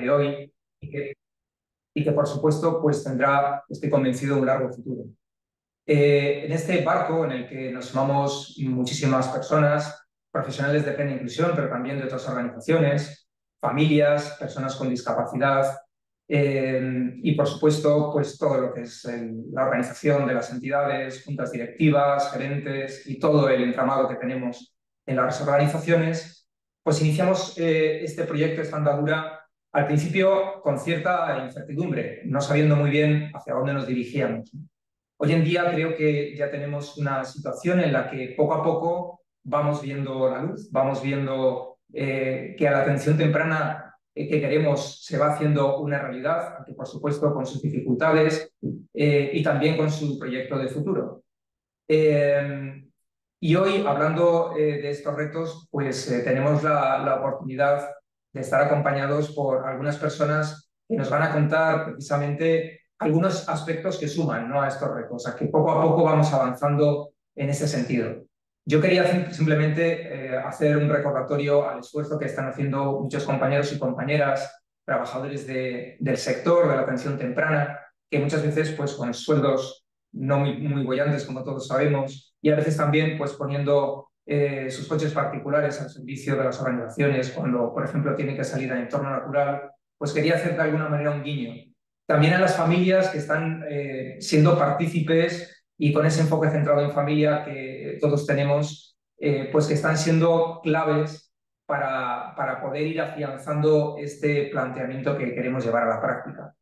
de hoy y que, y que por supuesto pues tendrá, estoy convencido, un largo futuro. Eh, en este barco en el que nos sumamos muchísimas personas, profesionales de plena inclusión, pero también de otras organizaciones, familias, personas con discapacidad eh, y, por supuesto, pues todo lo que es la organización de las entidades, juntas directivas, gerentes y todo el entramado que tenemos en las organizaciones, pues iniciamos eh, este proyecto, esta andadura, al principio con cierta incertidumbre, no sabiendo muy bien hacia dónde nos dirigíamos. Hoy en día creo que ya tenemos una situación en la que poco a poco vamos viendo la luz, vamos viendo eh, que a la atención temprana eh, que queremos se va haciendo una realidad, aunque por supuesto con sus dificultades eh, y también con su proyecto de futuro. y hoy, hablando de estos retos, pues tenemos la, la oportunidad de estar acompañados por algunas personas que nos van a contar precisamente algunos aspectos que suman ¿no? a estos retos, que poco a poco vamos avanzando en ese sentido. Yo quería simplemente eh, hacer un recordatorio al esfuerzo que están haciendo muchos compañeros y compañeras, trabajadores de, del sector de la atención temprana, que muchas veces pues, con sueldos no muy, muy bollantes, como todos sabemos, y a veces también pues, poniendo eh, sus coches particulares al servicio de las organizaciones cuando, por ejemplo, tiene que salir al entorno natural, pues quería hacer de alguna manera un guiño. También a las familias que están eh, siendo partícipes y con ese enfoque centrado en familia que todos tenemos, eh, pues que están siendo claves para, para, poder ir afianzando este planteamiento que queremos llevar a la práctica.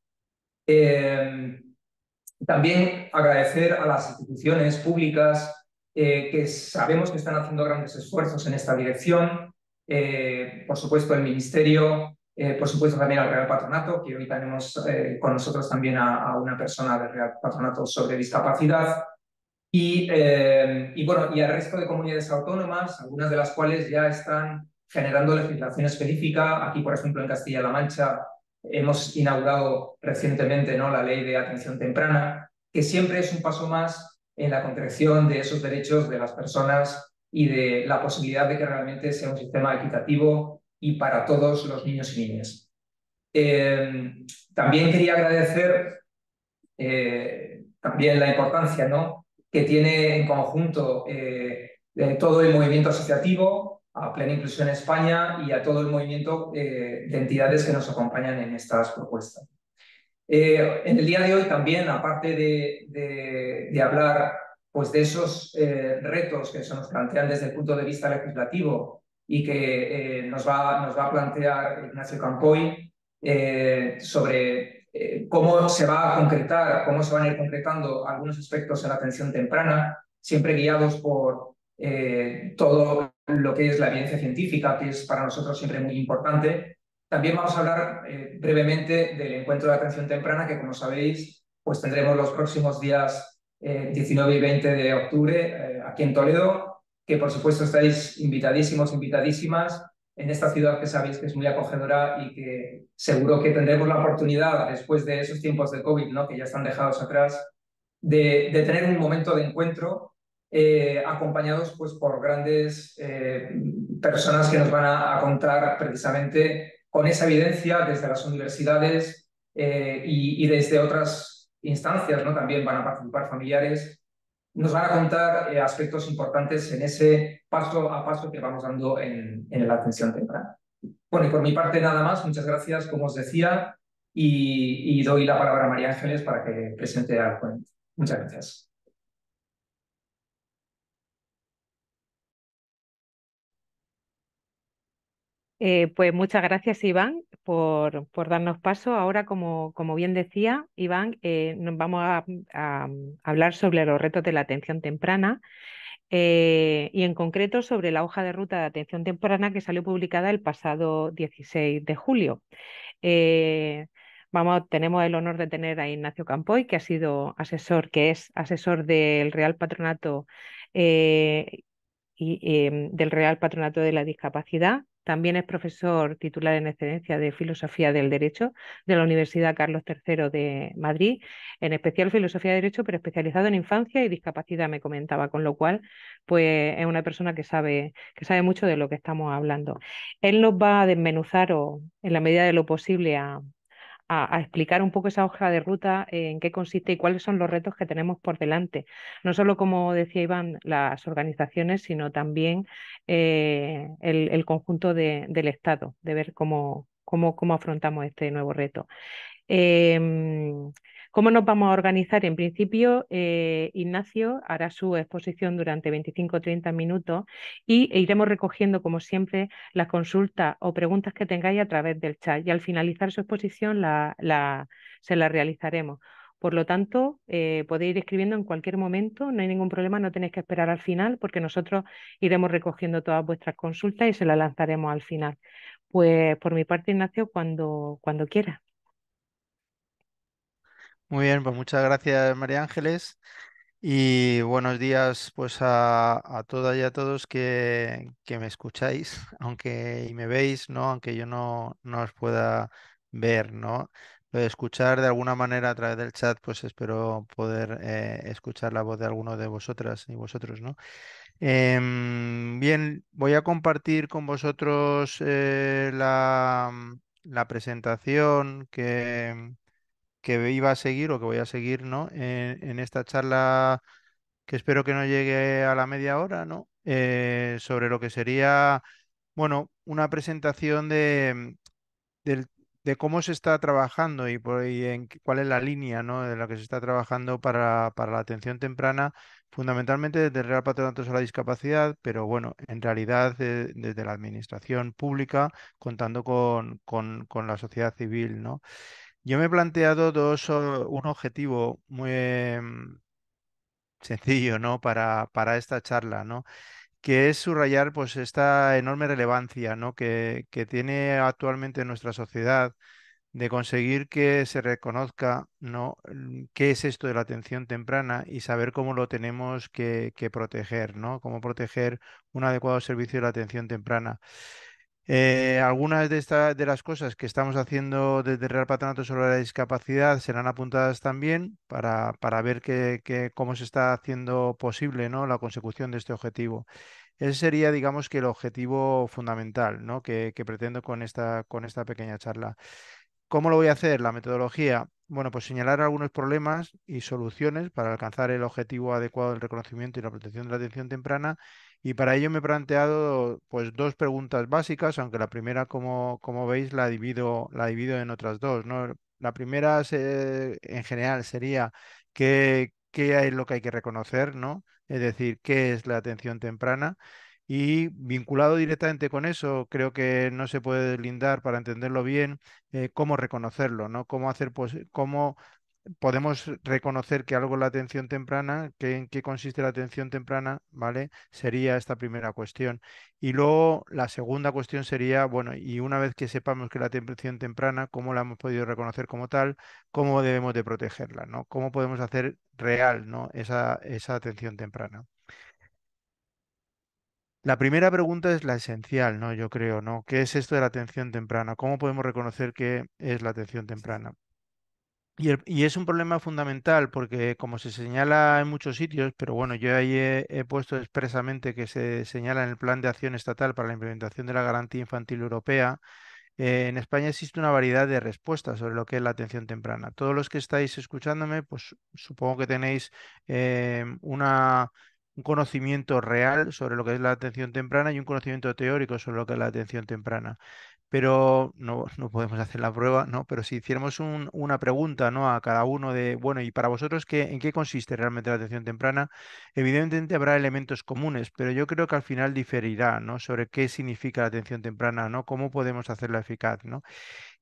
también agradecer a las instituciones públicas, eh, que sabemos que están haciendo grandes esfuerzos en esta dirección. Eh, por supuesto, el Ministerio, eh, por supuesto también al Real Patronato, que hoy tenemos con nosotros también a, una persona del Real Patronato sobre discapacidad. Y, y, bueno, y al resto de comunidades autónomas, algunas de las cuales ya están generando legislación específica. Aquí, por ejemplo, en Castilla-La Mancha hemos inaugurado recientemente ¿no? la ley de atención temprana, que siempre es un paso más en la concreción de esos derechos de las personas y de la posibilidad de que realmente sea un sistema equitativo y para todos los niños y niñas. Em, también quería agradecer eh, también la importancia ¿no? que tiene en conjunto eh, eh, todo el movimiento asociativo, a Plena Inclusión España y a todo el movimiento de entidades que nos acompañan en estas propuestas. Eh, en el día de hoy también, aparte de, hablar pues, de esos eh, retos que se nos plantean desde el punto de vista legislativo y que eh, nos, va, nos va a plantear Ignacio Campoy sobre cómo se va a concretar, cómo se van a ir concretando algunos aspectos en la atención temprana, siempre guiados por todo lo que es la evidencia científica, que es para nosotros siempre muy importante, también vamos a hablar eh, brevemente del encuentro de atención temprana, que como sabéis, pues tendremos los próximos días 19 eh, y 20 de octubre eh, aquí en Toledo, que por supuesto estáis invitadísimos, invitadísimas en esta ciudad que sabéis que es muy acogedora y que seguro que tendremos la oportunidad, después de esos tiempos de COVID, ¿no? que ya están dejados atrás, de, tener un momento de encuentro acompañados pues, por grandes personas que nos van a contar precisamente con esa evidencia desde las universidades eh, y, desde otras instancias, También van a participar familiares. Nos van a contar eh, aspectos importantes en ese paso a paso que vamos dando en, la atención temprana. Bueno, y por mi parte nada más. Muchas gracias, como os decía, y, y doy la palabra a María Ángeles para que presente al ponente. Muchas gracias. Eh, pues muchas gracias, Iván, por, darnos paso. Ahora, como, bien decía Iván, eh, nos vamos a, mm, hablar sobre los retos de la atención temprana eh, y en concreto sobre la hoja de ruta de atención temprana que salió publicada el pasado 16 de julio. Vamos, tenemos el honor de tener a Ignacio Campoy, que ha sido asesor, que es asesor del Real Patronato y, em, del Real Patronato de la Discapacidad, también es profesor titular en excelencia de Filosofía del Derecho de la Universidad Carlos III de Madrid, en especial Filosofía de Derecho, pero especializado en infancia y discapacidad, me comentaba, con lo cual pues es una persona que sabe, que sabe mucho de lo que estamos hablando. Él nos va a desmenuzar o, en la medida de lo posible a, a, explicar un poco esa hoja de ruta, eh, en qué consiste y cuáles son los retos que tenemos por delante. No solo, como decía Iván, las organizaciones, sino también eh, el, conjunto del Estado, de ver cómo, cómo, afrontamos este nuevo reto. Em, ¿Cómo nos vamos a organizar? En principio, eh, Ignacio hará su exposición durante 25-30 minutos y e iremos recogiendo, como siempre, las consultas o preguntas que tengáis a través del chat y al finalizar su exposición se la realizaremos. Por lo tanto, eh, podéis ir escribiendo en cualquier momento, no hay ningún problema, no tenéis que esperar al final porque nosotros iremos recogiendo todas vuestras consultas y se las lanzaremos al final. Pues por mi parte, Ignacio, cuando, cuando quieras. Muy bien, pues muchas gracias, María Ángeles. Y buenos días pues a, todas y a todos que, que, me escucháis, aunque y me veis, ¿no? Aunque yo no, no os pueda ver, ¿no? Lo de escuchar de alguna manera a través del chat, pues espero poder eh, escuchar la voz de alguno de vosotras y vosotros, ¿no? Em, bien, voy a compartir con vosotros eh, la, la presentación que que iba a seguir o que voy a seguir, ¿no? Eh, en, esta charla que espero que no llegue a la media hora, ¿no? Eh, sobre lo que sería, bueno, una presentación de, cómo se está trabajando y, por, en cuál es la línea, ¿no? De la que se está trabajando para, para la atención temprana, fundamentalmente desde el Real Patronato a la Discapacidad, pero bueno, en realidad eh, desde la administración pública, contando con, con, con la sociedad civil, ¿no? Yo me he planteado dos, un objetivo muy mm, sencillo, ¿no? Para, para esta charla, ¿no? que es subrayar pues esta enorme relevancia ¿no? que, que tiene actualmente nuestra sociedad de conseguir que se reconozca ¿no? qué es esto de la atención temprana y saber cómo lo tenemos que, que proteger, ¿no? cómo proteger un adecuado servicio de la atención temprana. Eh, algunas de, de las cosas que estamos haciendo desde Real Patronato sobre la discapacidad serán apuntadas también para, ver cómo se está haciendo posible la consecución de este objetivo. Ese sería, digamos, que el objetivo fundamental que, que pretendo con esta, con esta pequeña charla. ¿Cómo lo voy a hacer? La metodología. Bueno, pues señalar algunos problemas y soluciones para alcanzar el objetivo adecuado del reconocimiento y la protección de la atención temprana y para ello me he planteado pues dos preguntas básicas, aunque la primera, como, como veis, la divido, la en otras dos, ¿no? La primera en general sería qué, es lo que hay que reconocer, ¿no? Es decir, qué es la atención temprana. Y vinculado directamente con eso, creo que no se puede deslindar para entenderlo bien eh, cómo reconocerlo, ¿no? Cómo hacer, pues, cómo podemos reconocer que algo es la atención temprana, que en qué consiste la atención temprana, ¿vale? Sería esta primera cuestión. Y luego la segunda cuestión sería, bueno, y una vez que sepamos que la atención temprana, cómo la hemos podido reconocer como tal, cómo debemos de protegerla, ¿no? ¿Cómo podemos hacer real, ¿no? Esa, atención temprana. La primera pregunta es la esencial, ¿no? Yo creo, ¿no? ¿Qué es esto de la atención temprana? ¿Cómo podemos reconocer que es la atención temprana? Y, es un problema fundamental porque, como se señala en muchos sitios, pero bueno, yo ahí he, puesto expresamente que se señala en el Plan de Acción Estatal para la Implementación de la Garantía Infantil Europea, eh, en España existe una variedad de respuestas sobre lo que es la atención temprana. Todos los que estáis escuchándome, pues supongo que tenéis eh, una un conocimiento real sobre lo que es la atención temprana y un conocimiento teórico sobre lo que es la atención temprana pero no, no, podemos hacer la prueba, ¿no? Pero si hiciéramos un, una pregunta, ¿no? A cada uno de, bueno, ¿y para vosotros qué, en qué consiste realmente la atención temprana? Evidentemente habrá elementos comunes, pero yo creo que al final diferirá, ¿no? Sobre qué significa la atención temprana, ¿no? Cómo podemos hacerla eficaz, ¿no?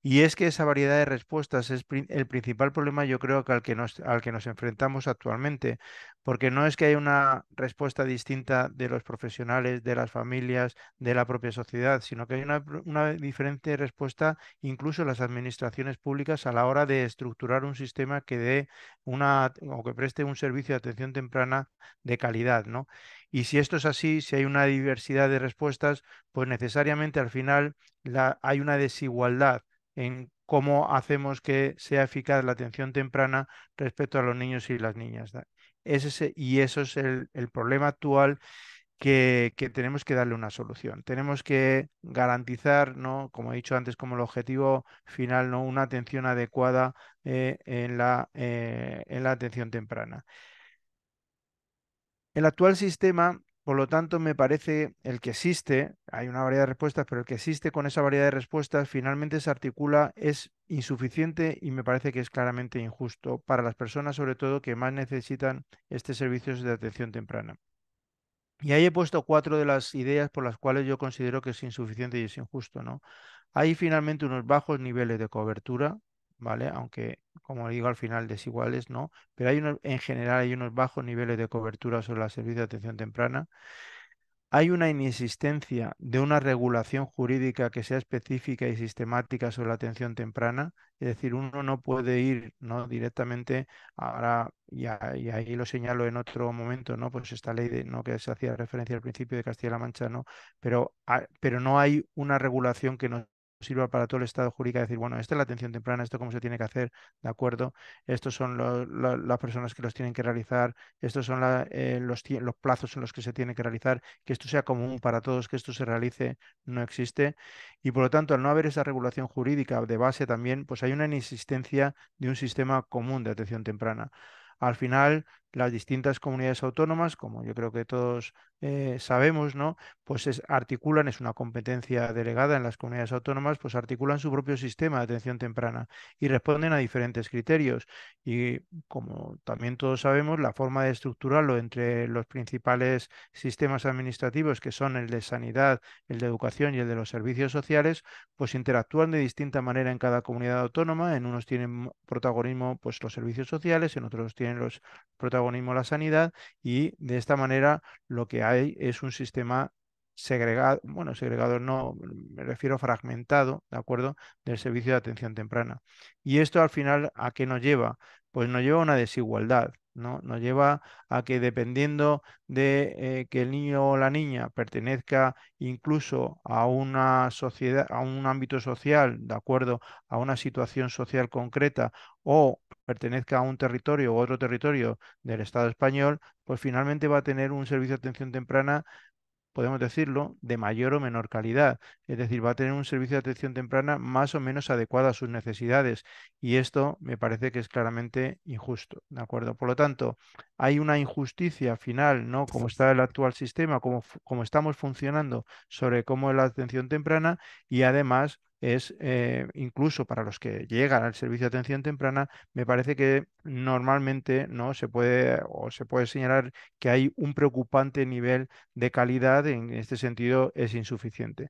Y es que esa variedad de respuestas es el principal problema, yo creo, que al, que nos, al que nos enfrentamos actualmente, porque no es que haya una respuesta distinta de los profesionales, de las familias, de la propia sociedad, sino que hay una, diferente respuesta incluso las administraciones públicas a la hora de estructurar un sistema que dé una o que preste un servicio de atención temprana de calidad, ¿no? Y si esto es así, si hay una diversidad de respuestas, pues necesariamente al final la, hay una desigualdad en cómo hacemos que sea eficaz la atención temprana respecto a los niños y las niñas. Ese, y eso es el, problema actual que, tenemos que darle una solución. Tenemos que garantizar, ¿no? como he dicho antes, como el objetivo final, ¿no? una atención adecuada eh, en, la, eh, en la atención temprana. El actual sistema por lo tanto, me parece el que existe, hay una variedad de respuestas, pero el que existe con esa variedad de respuestas finalmente se articula, es insuficiente y me parece que es claramente injusto para las personas, sobre todo, que más necesitan este servicios de atención temprana. Y ahí he puesto cuatro de las ideas por las cuales yo considero que es insuficiente y es injusto. ¿no? Hay finalmente unos bajos niveles de cobertura ¿vale? Aunque, como digo, al final desiguales, ¿no? Pero hay en general hay unos bajos niveles de cobertura sobre la servicio de atención temprana. Hay una inexistencia de una regulación jurídica que sea específica y sistemática sobre la atención temprana. Es decir, uno no puede ir ¿no? directamente, ahora, y, ahí lo señalo en otro momento, ¿no? Pues esta ley de, ¿no? que se hacía referencia al principio de Castilla-La Mancha, ¿no? Pero, ah, pero no hay una regulación que nos sirva para todo el estado jurídico decir, bueno, esta es la atención temprana, esto cómo se tiene que hacer, ¿de acuerdo? Estos son las personas que los tienen que realizar, estos son eh, los, los, plazos en los que se tiene que realizar, que esto sea común para todos, que esto se realice, no existe. Y por lo tanto, al no haber esa regulación jurídica de base también, pues hay una inexistencia de un sistema común de atención temprana. Al final, las distintas comunidades autónomas, como yo creo que todos eh, sabemos, ¿no? Pues es, articulan, es una competencia delegada en las comunidades autónomas, pues articulan su propio sistema de atención temprana y responden a diferentes criterios. Y como también todos sabemos, la forma de estructurarlo entre los principales sistemas administrativos, que son el de sanidad, el de educación y el de los servicios sociales, pues interactúan de distinta manera en cada comunidad autónoma. En unos tienen protagonismo pues los servicios sociales, en otros tienen los protagonistas agonismo la sanidad y de esta manera lo que hay es un sistema segregado, bueno, segregado no, me refiero fragmentado, ¿de acuerdo?, del servicio de atención temprana. Y esto al final, ¿a qué nos lleva? Pues nos lleva a una desigualdad. ¿no? Nos lleva a que dependiendo de eh, que el niño o la niña pertenezca incluso a una sociedad, a un ámbito social, de acuerdo a una situación social concreta o pertenezca a un territorio u otro territorio del Estado español, pues finalmente va a tener un servicio de atención temprana podemos decirlo, de mayor o menor calidad. Es decir, va a tener un servicio de atención temprana más o menos adecuado a sus necesidades. Y esto me parece que es claramente injusto. ¿De acuerdo? Por lo tanto, hay una injusticia final, ¿no? Como está el actual sistema, como, como estamos funcionando sobre cómo es la atención temprana y además es eh, incluso para los que llegan al servicio de atención temprana, me parece que normalmente no se puede o se puede señalar que hay un preocupante nivel de calidad, en este sentido es insuficiente.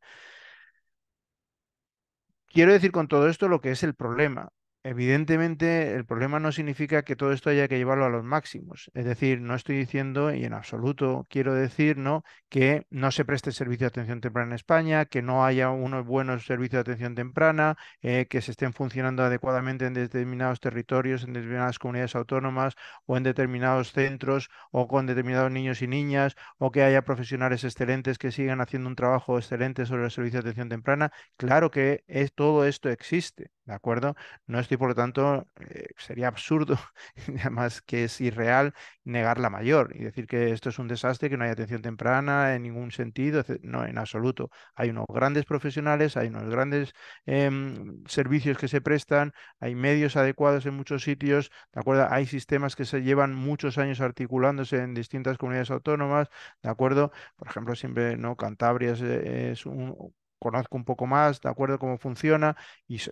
Quiero decir con todo esto lo que es el problema. Evidentemente, el problema no significa que todo esto haya que llevarlo a los máximos. Es decir, no estoy diciendo, y en absoluto quiero decir, ¿no? que no se preste servicio de atención temprana en España, que no haya unos buenos servicios de atención temprana, eh, que se estén funcionando adecuadamente en determinados territorios, en determinadas comunidades autónomas o en determinados centros o con determinados niños y niñas, o que haya profesionales excelentes que sigan haciendo un trabajo excelente sobre el servicio de atención temprana. Claro que es, todo esto existe. ¿De acuerdo? No estoy, por lo tanto, eh, sería absurdo, además que es irreal, negar la mayor y decir que esto es un desastre, que no hay atención temprana en ningún sentido. No, en absoluto. Hay unos grandes profesionales, hay unos grandes em, servicios que se prestan, hay medios adecuados en muchos sitios, ¿de acuerdo? Hay sistemas que se llevan muchos años articulándose en distintas comunidades autónomas, ¿de acuerdo? Por ejemplo, siempre, ¿no? Cantabria es un conozco un poco más, de acuerdo cómo funciona y eh,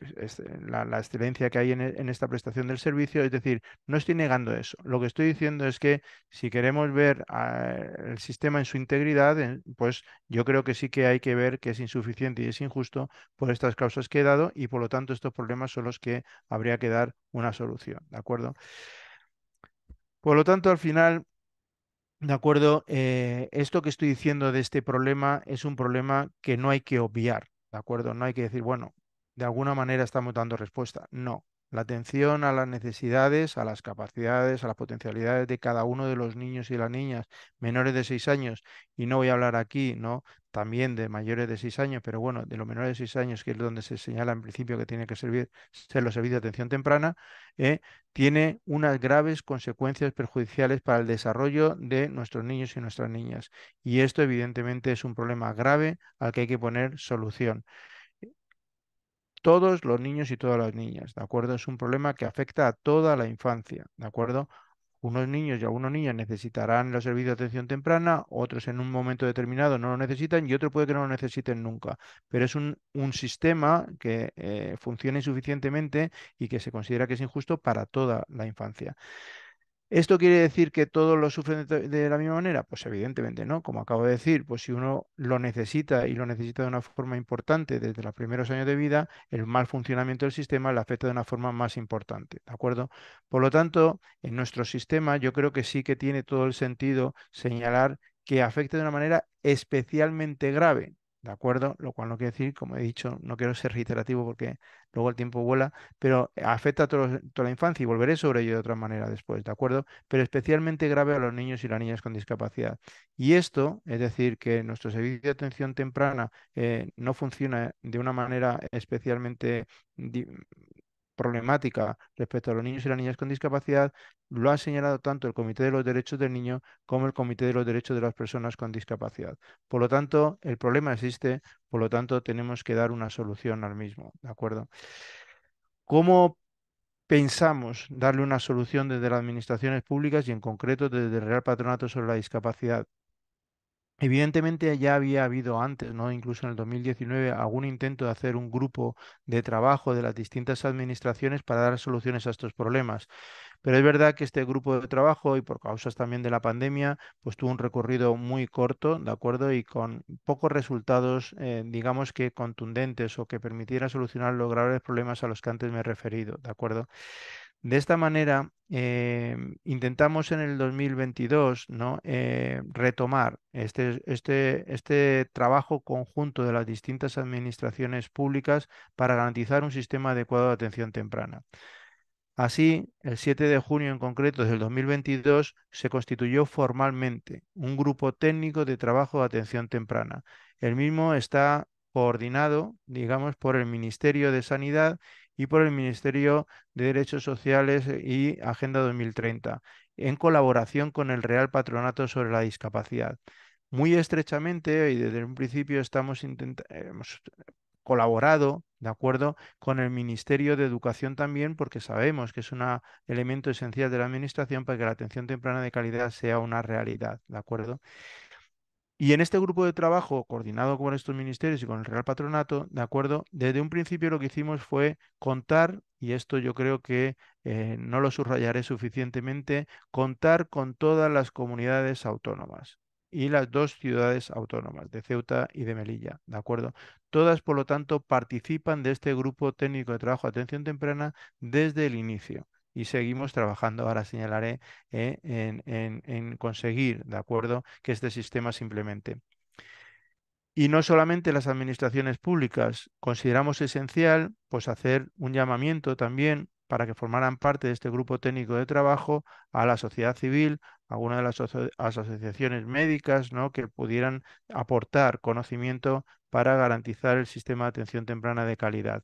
la, excelencia que hay en, esta prestación del servicio. Es decir, no estoy negando eso. Lo que estoy diciendo es que si queremos ver ah, el sistema en su integridad, pues yo creo que sí que hay que ver que es insuficiente y es injusto por estas causas que he dado y por lo tanto estos problemas son los que habría que dar una solución. ¿De acuerdo? Por lo tanto, al final, de acuerdo, eh, esto que estoy diciendo de este problema es un problema que no hay que obviar, ¿de acuerdo? No hay que decir, bueno, de alguna manera estamos dando respuesta. No, la atención a las necesidades, a las capacidades, a las potencialidades de cada uno de los niños y las niñas menores de seis años. Y no voy a hablar aquí ¿no? también de mayores de 6 años, pero bueno, de los menores de 6 años, que es donde se señala en principio que tiene que servir, ser los servicios de atención temprana, eh, tiene unas graves consecuencias perjudiciales para el desarrollo de nuestros niños y nuestras niñas. Y esto evidentemente es un problema grave al que hay que poner solución. Todos los niños y todas las niñas, ¿de acuerdo? Es un problema que afecta a toda la infancia, ¿de acuerdo? unos niños y algunos niñas necesitarán los servicios de atención temprana, otros en un momento determinado no lo necesitan y otros puede que no lo necesiten nunca. Pero es un, un sistema que eh, funciona insuficientemente y que se considera que es injusto para toda la infancia. ¿Esto quiere decir que todos lo sufren de, la misma manera? Pues evidentemente no. Como acabo de decir, pues si uno lo necesita y lo necesita de una forma importante desde los primeros años de vida, el mal funcionamiento del sistema le afecta de una forma más importante. ¿De acuerdo? Por lo tanto, en nuestro sistema yo creo que sí que tiene todo el sentido señalar que afecta de una manera especialmente grave. ¿De acuerdo? Lo cual no quiere decir, como he dicho, no quiero ser reiterativo porque luego el tiempo vuela, pero eh, afecta a toda la infancia y volveré sobre ello de otra manera después, ¿de acuerdo? Pero especialmente grave a los niños y las niñas con discapacidad. Y esto, es decir, que nuestro servicio de atención temprana eh, no funciona de una manera especialmente problemática respecto a los niños y las niñas con discapacidad lo ha señalado tanto el Comité de los Derechos del Niño como el Comité de los Derechos de las Personas con Discapacidad. Por lo tanto, el problema existe, por lo tanto, tenemos que dar una solución al mismo, ¿de ¿Cómo pensamos darle una solución desde las administraciones públicas y en concreto desde el Real Patronato sobre la Discapacidad? Evidentemente ya había habido antes, ¿no? incluso en el 2019, algún intento de hacer un grupo de trabajo de las distintas administraciones para dar soluciones a estos problemas. Pero es verdad que este grupo de trabajo, y por causas también de la pandemia, pues tuvo un recorrido muy corto, ¿de acuerdo? Y con pocos resultados, eh, digamos que contundentes o que permitieran solucionar los graves problemas a los que antes me he referido, ¿de acuerdo? De esta manera, em, intentamos en el 2022 ¿no? Eh, retomar este, este, este trabajo conjunto de las distintas administraciones públicas para garantizar un sistema adecuado de atención temprana. Así, el 7 de junio en concreto del 2022 se constituyó formalmente un grupo técnico de trabajo de atención temprana. El mismo está coordinado, digamos, por el Ministerio de Sanidad y por el Ministerio de Derechos Sociales eh, y Agenda 2030, en colaboración con el Real Patronato sobre la Discapacidad. Muy estrechamente y desde un principio estamos hemos colaborado, ¿de acuerdo?, con el Ministerio de Educación también, porque sabemos que es un elemento esencial de la Administración para que la atención temprana de calidad sea una realidad, ¿de acuerdo? Y en este grupo de trabajo, coordinado con estos ministerios y con el Real Patronato, de acuerdo, desde un principio lo que hicimos fue contar, y esto yo creo que eh, no lo subrayaré suficientemente, contar con todas las comunidades autónomas y las dos ciudades autónomas, de Ceuta y de Melilla, ¿de acuerdo? Todas, por lo tanto, participan de este grupo técnico de trabajo de atención temprana desde el inicio y seguimos trabajando, ahora señalaré, eh, en, conseguir, ¿de acuerdo?, que este sistema se implemente. Y no solamente las administraciones públicas, consideramos esencial pues hacer un llamamiento también para que formaran parte de este grupo técnico de trabajo a la sociedad civil, a alguna de las asociaciones médicas, ¿no? que pudieran aportar conocimiento para garantizar el sistema de atención temprana de calidad.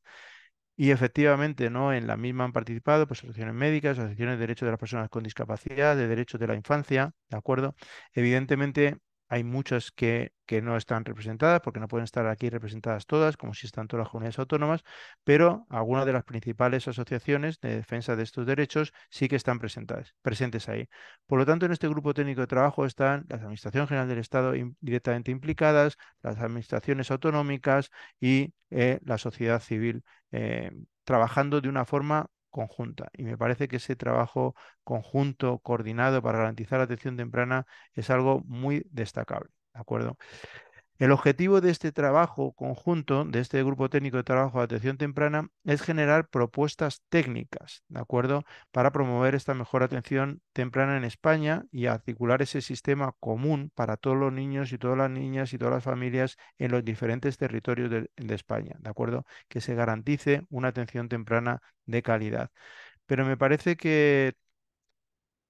Y efectivamente, ¿no? en la misma han participado pues, asociaciones médicas, asociaciones de derechos de las personas con discapacidad, de derechos de la infancia, ¿de acuerdo? Evidentemente, hay muchas que, no están representadas porque no pueden estar aquí representadas todas, como si están todas las comunidades autónomas, pero algunas de las principales asociaciones de defensa de estos derechos sí que están presentadas, presentes ahí. Por lo tanto, en este grupo técnico de trabajo están las Administraciones General del Estado directamente implicadas, las administraciones autonómicas y eh, la sociedad civil eh, trabajando de una forma conjunta. Y me parece que ese trabajo conjunto, coordinado para garantizar la atención temprana, es algo muy destacable. ¿De acuerdo? El objetivo de este trabajo conjunto, de este grupo técnico de trabajo de atención temprana, es generar propuestas técnicas, ¿de acuerdo? Para promover esta mejor atención temprana en España y articular ese sistema común para todos los niños y todas las niñas y todas las familias en los diferentes territorios de, España, ¿de acuerdo? Que se garantice una atención temprana de calidad. Pero me parece que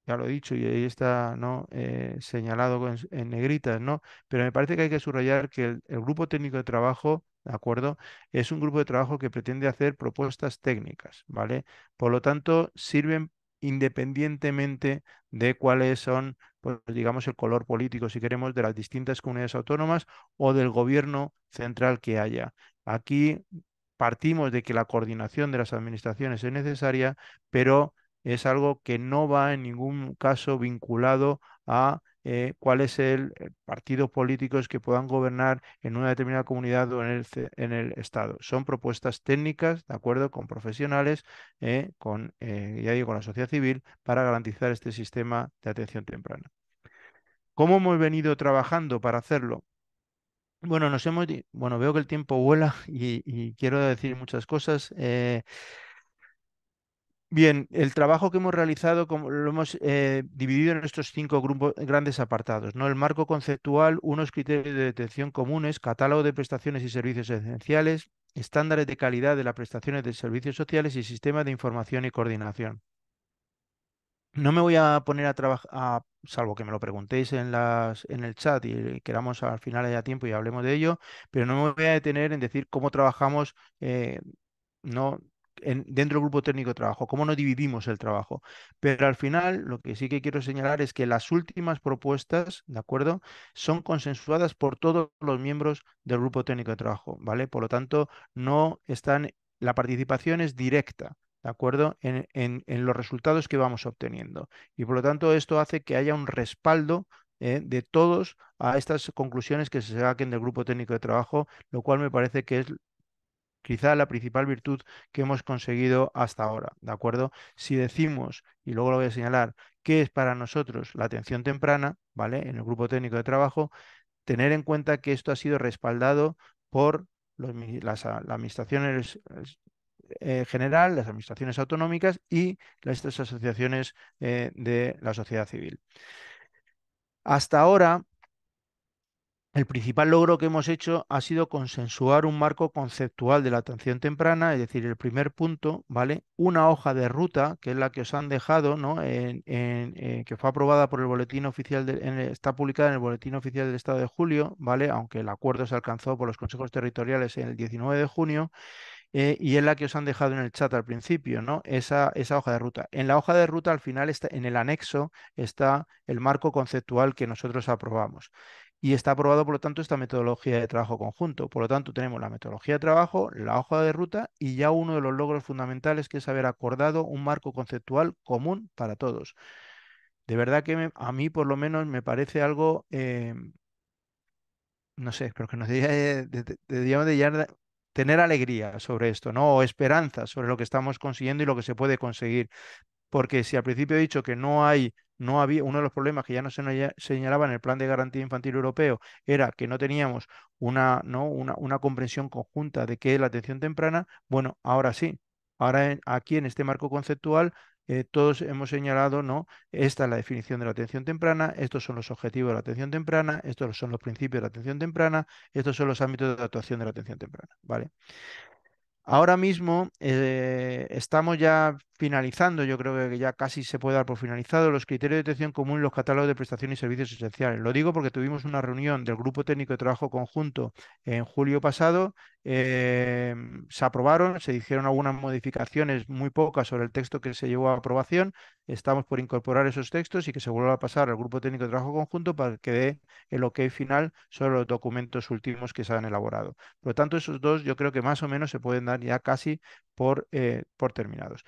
ya lo he dicho y ahí está ¿no? Eh, señalado en, negritas, ¿no? Pero me parece que hay que subrayar que el, grupo técnico de trabajo, ¿de acuerdo? Es un grupo de trabajo que pretende hacer propuestas técnicas, ¿vale? Por lo tanto, sirven independientemente de cuáles son, pues, digamos, el color político, si queremos, de las distintas comunidades autónomas o del gobierno central que haya. Aquí partimos de que la coordinación de las administraciones es necesaria, pero es algo que no va en ningún caso vinculado a eh, cuál es el eh, partido políticos que puedan gobernar en una determinada comunidad o en el, en el Estado. Son propuestas técnicas, de acuerdo, con profesionales, eh, con, con la sociedad civil, para garantizar este sistema de atención temprana. ¿Cómo hemos venido trabajando para hacerlo? Bueno, nos hemos, bueno, veo que el tiempo vuela y, quiero decir muchas cosas. Bien, el trabajo que hemos realizado lo hemos eh, dividido en estos cinco grupos, grandes apartados. ¿no? El marco conceptual, unos criterios de detección comunes, catálogo de prestaciones y servicios esenciales, estándares de calidad de las prestaciones de servicios sociales y sistema de información y coordinación. No me voy a poner a trabajar, salvo que me lo preguntéis en, las, en el chat y queramos al final haya tiempo y hablemos de ello, pero no me voy a detener en decir cómo trabajamos eh, no dentro del grupo técnico de trabajo, cómo no dividimos el trabajo. Pero al final, lo que sí que quiero señalar es que las últimas propuestas, ¿de acuerdo?, son consensuadas por todos los miembros del grupo técnico de trabajo, ¿vale? Por lo tanto, no están, la participación es directa, ¿de acuerdo?, en, los resultados que vamos obteniendo. Y por lo tanto, esto hace que haya un respaldo ¿eh? de todos a estas conclusiones que se saquen del grupo técnico de trabajo, lo cual me parece que es quizá la principal virtud que hemos conseguido hasta ahora, ¿de acuerdo? Si decimos, y luego lo voy a señalar, que es para nosotros la atención temprana, ¿vale? En el grupo técnico de trabajo, tener en cuenta que esto ha sido respaldado por las, administraciones eh, general, las administraciones autonómicas y las tres asociaciones eh, de la sociedad civil. Hasta ahora, el principal logro que hemos hecho ha sido consensuar un marco conceptual de la atención temprana, es decir, el primer punto, ¿vale? Una hoja de ruta, que es la que os han dejado, ¿no? En, eh, que fue aprobada por el boletín oficial, está publicada en el boletín oficial del Estado de julio, ¿vale? Aunque el acuerdo se alcanzó por los consejos territoriales el 19 de junio. Eh, y es la que os han dejado en el chat al principio, ¿no? Esa, hoja de ruta. En la hoja de ruta, al final, está, en el anexo, está el marco conceptual que nosotros aprobamos y está aprobado, por lo tanto, esta metodología de trabajo conjunto. Por lo tanto, tenemos la metodología de trabajo, la hoja de ruta y ya uno de los logros fundamentales que es haber acordado un marco conceptual común para todos. De verdad que a mí, por lo menos, me parece algo, eh, no sé, pero que nos deberíamos de, tener alegría sobre esto, ¿no? O esperanza sobre lo que estamos consiguiendo y lo que se puede conseguir. Porque si al principio he dicho que no hay no había, uno de los problemas que ya no se señalaba en el plan de garantía infantil europeo era que no teníamos una, una, comprensión conjunta de qué es la atención temprana. Bueno, ahora sí. Ahora aquí en este marco conceptual eh, todos hemos señalado, ¿no? Esta es la definición de la atención temprana, estos son los objetivos de la atención temprana, estos son los principios de la atención temprana, estos son los ámbitos de actuación de la atención temprana, ¿vale? Ahora mismo eh, estamos ya finalizando, yo creo que ya casi se puede dar por finalizado, los criterios de detección común en los catálogos de prestación y servicios esenciales. Lo digo porque tuvimos una reunión del Grupo Técnico de Trabajo Conjunto en julio pasado. Eh, se aprobaron, se hicieron algunas modificaciones muy pocas sobre el texto que se llevó a aprobación. Estamos por incorporar esos textos y que se vuelva a pasar al Grupo Técnico de Trabajo Conjunto para que dé el ok final sobre los documentos últimos que se han elaborado. Por lo tanto, esos dos yo creo que más o menos se pueden dar ya casi por, eh, por terminados.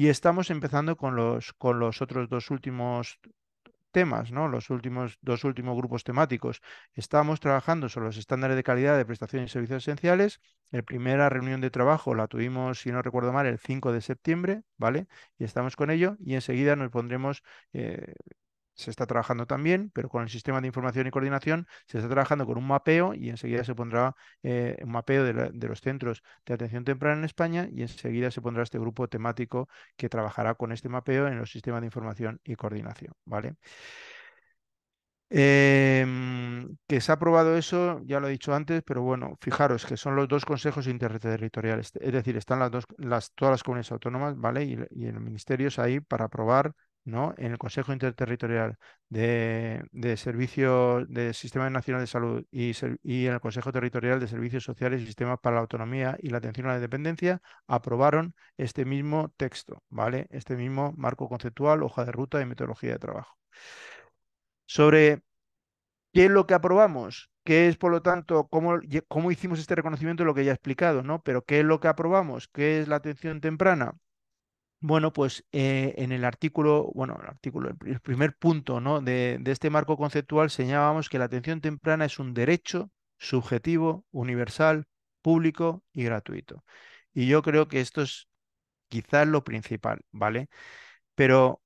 Y estamos empezando con los, con los otros dos últimos temas, ¿no? los últimos, dos últimos grupos temáticos. Estamos trabajando sobre los estándares de calidad de prestación y servicios esenciales. La primera reunión de trabajo la tuvimos, si no recuerdo mal, el 5 de septiembre, ¿vale? Y estamos con ello y enseguida nos pondremos eh, se está trabajando también, pero con el sistema de información y coordinación se está trabajando con un mapeo y enseguida se pondrá eh, un mapeo de, los centros de atención temprana en España y enseguida se pondrá este grupo temático que trabajará con este mapeo en los sistemas de información y coordinación. ¿vale? Em, que se ha aprobado eso, ya lo he dicho antes, pero bueno, fijaros que son los dos consejos interterritoriales, es decir, están las dos, todas las comunidades autónomas, ¿vale? Y, el ministerio es ahí para aprobar ¿no? en el Consejo Interterritorial de, Servicios de Sistema Nacional de Salud y, en el Consejo Territorial de Servicios Sociales y Sistemas para la Autonomía y la Atención a la Dependencia aprobaron este mismo texto, ¿vale? Este mismo marco conceptual, hoja de ruta y metodología de trabajo. Sobre qué es lo que aprobamos, qué es, por lo tanto, cómo, hicimos este reconocimiento, lo que ya he explicado, ¿no? Pero qué es lo que aprobamos, qué es la atención temprana, bueno, pues eh, en el artículo, bueno, el artículo, el primer punto ¿no? de, este marco conceptual señalábamos que la atención temprana es un derecho subjetivo, universal, público y gratuito. Y yo creo que esto es quizás lo principal, ¿vale? Pero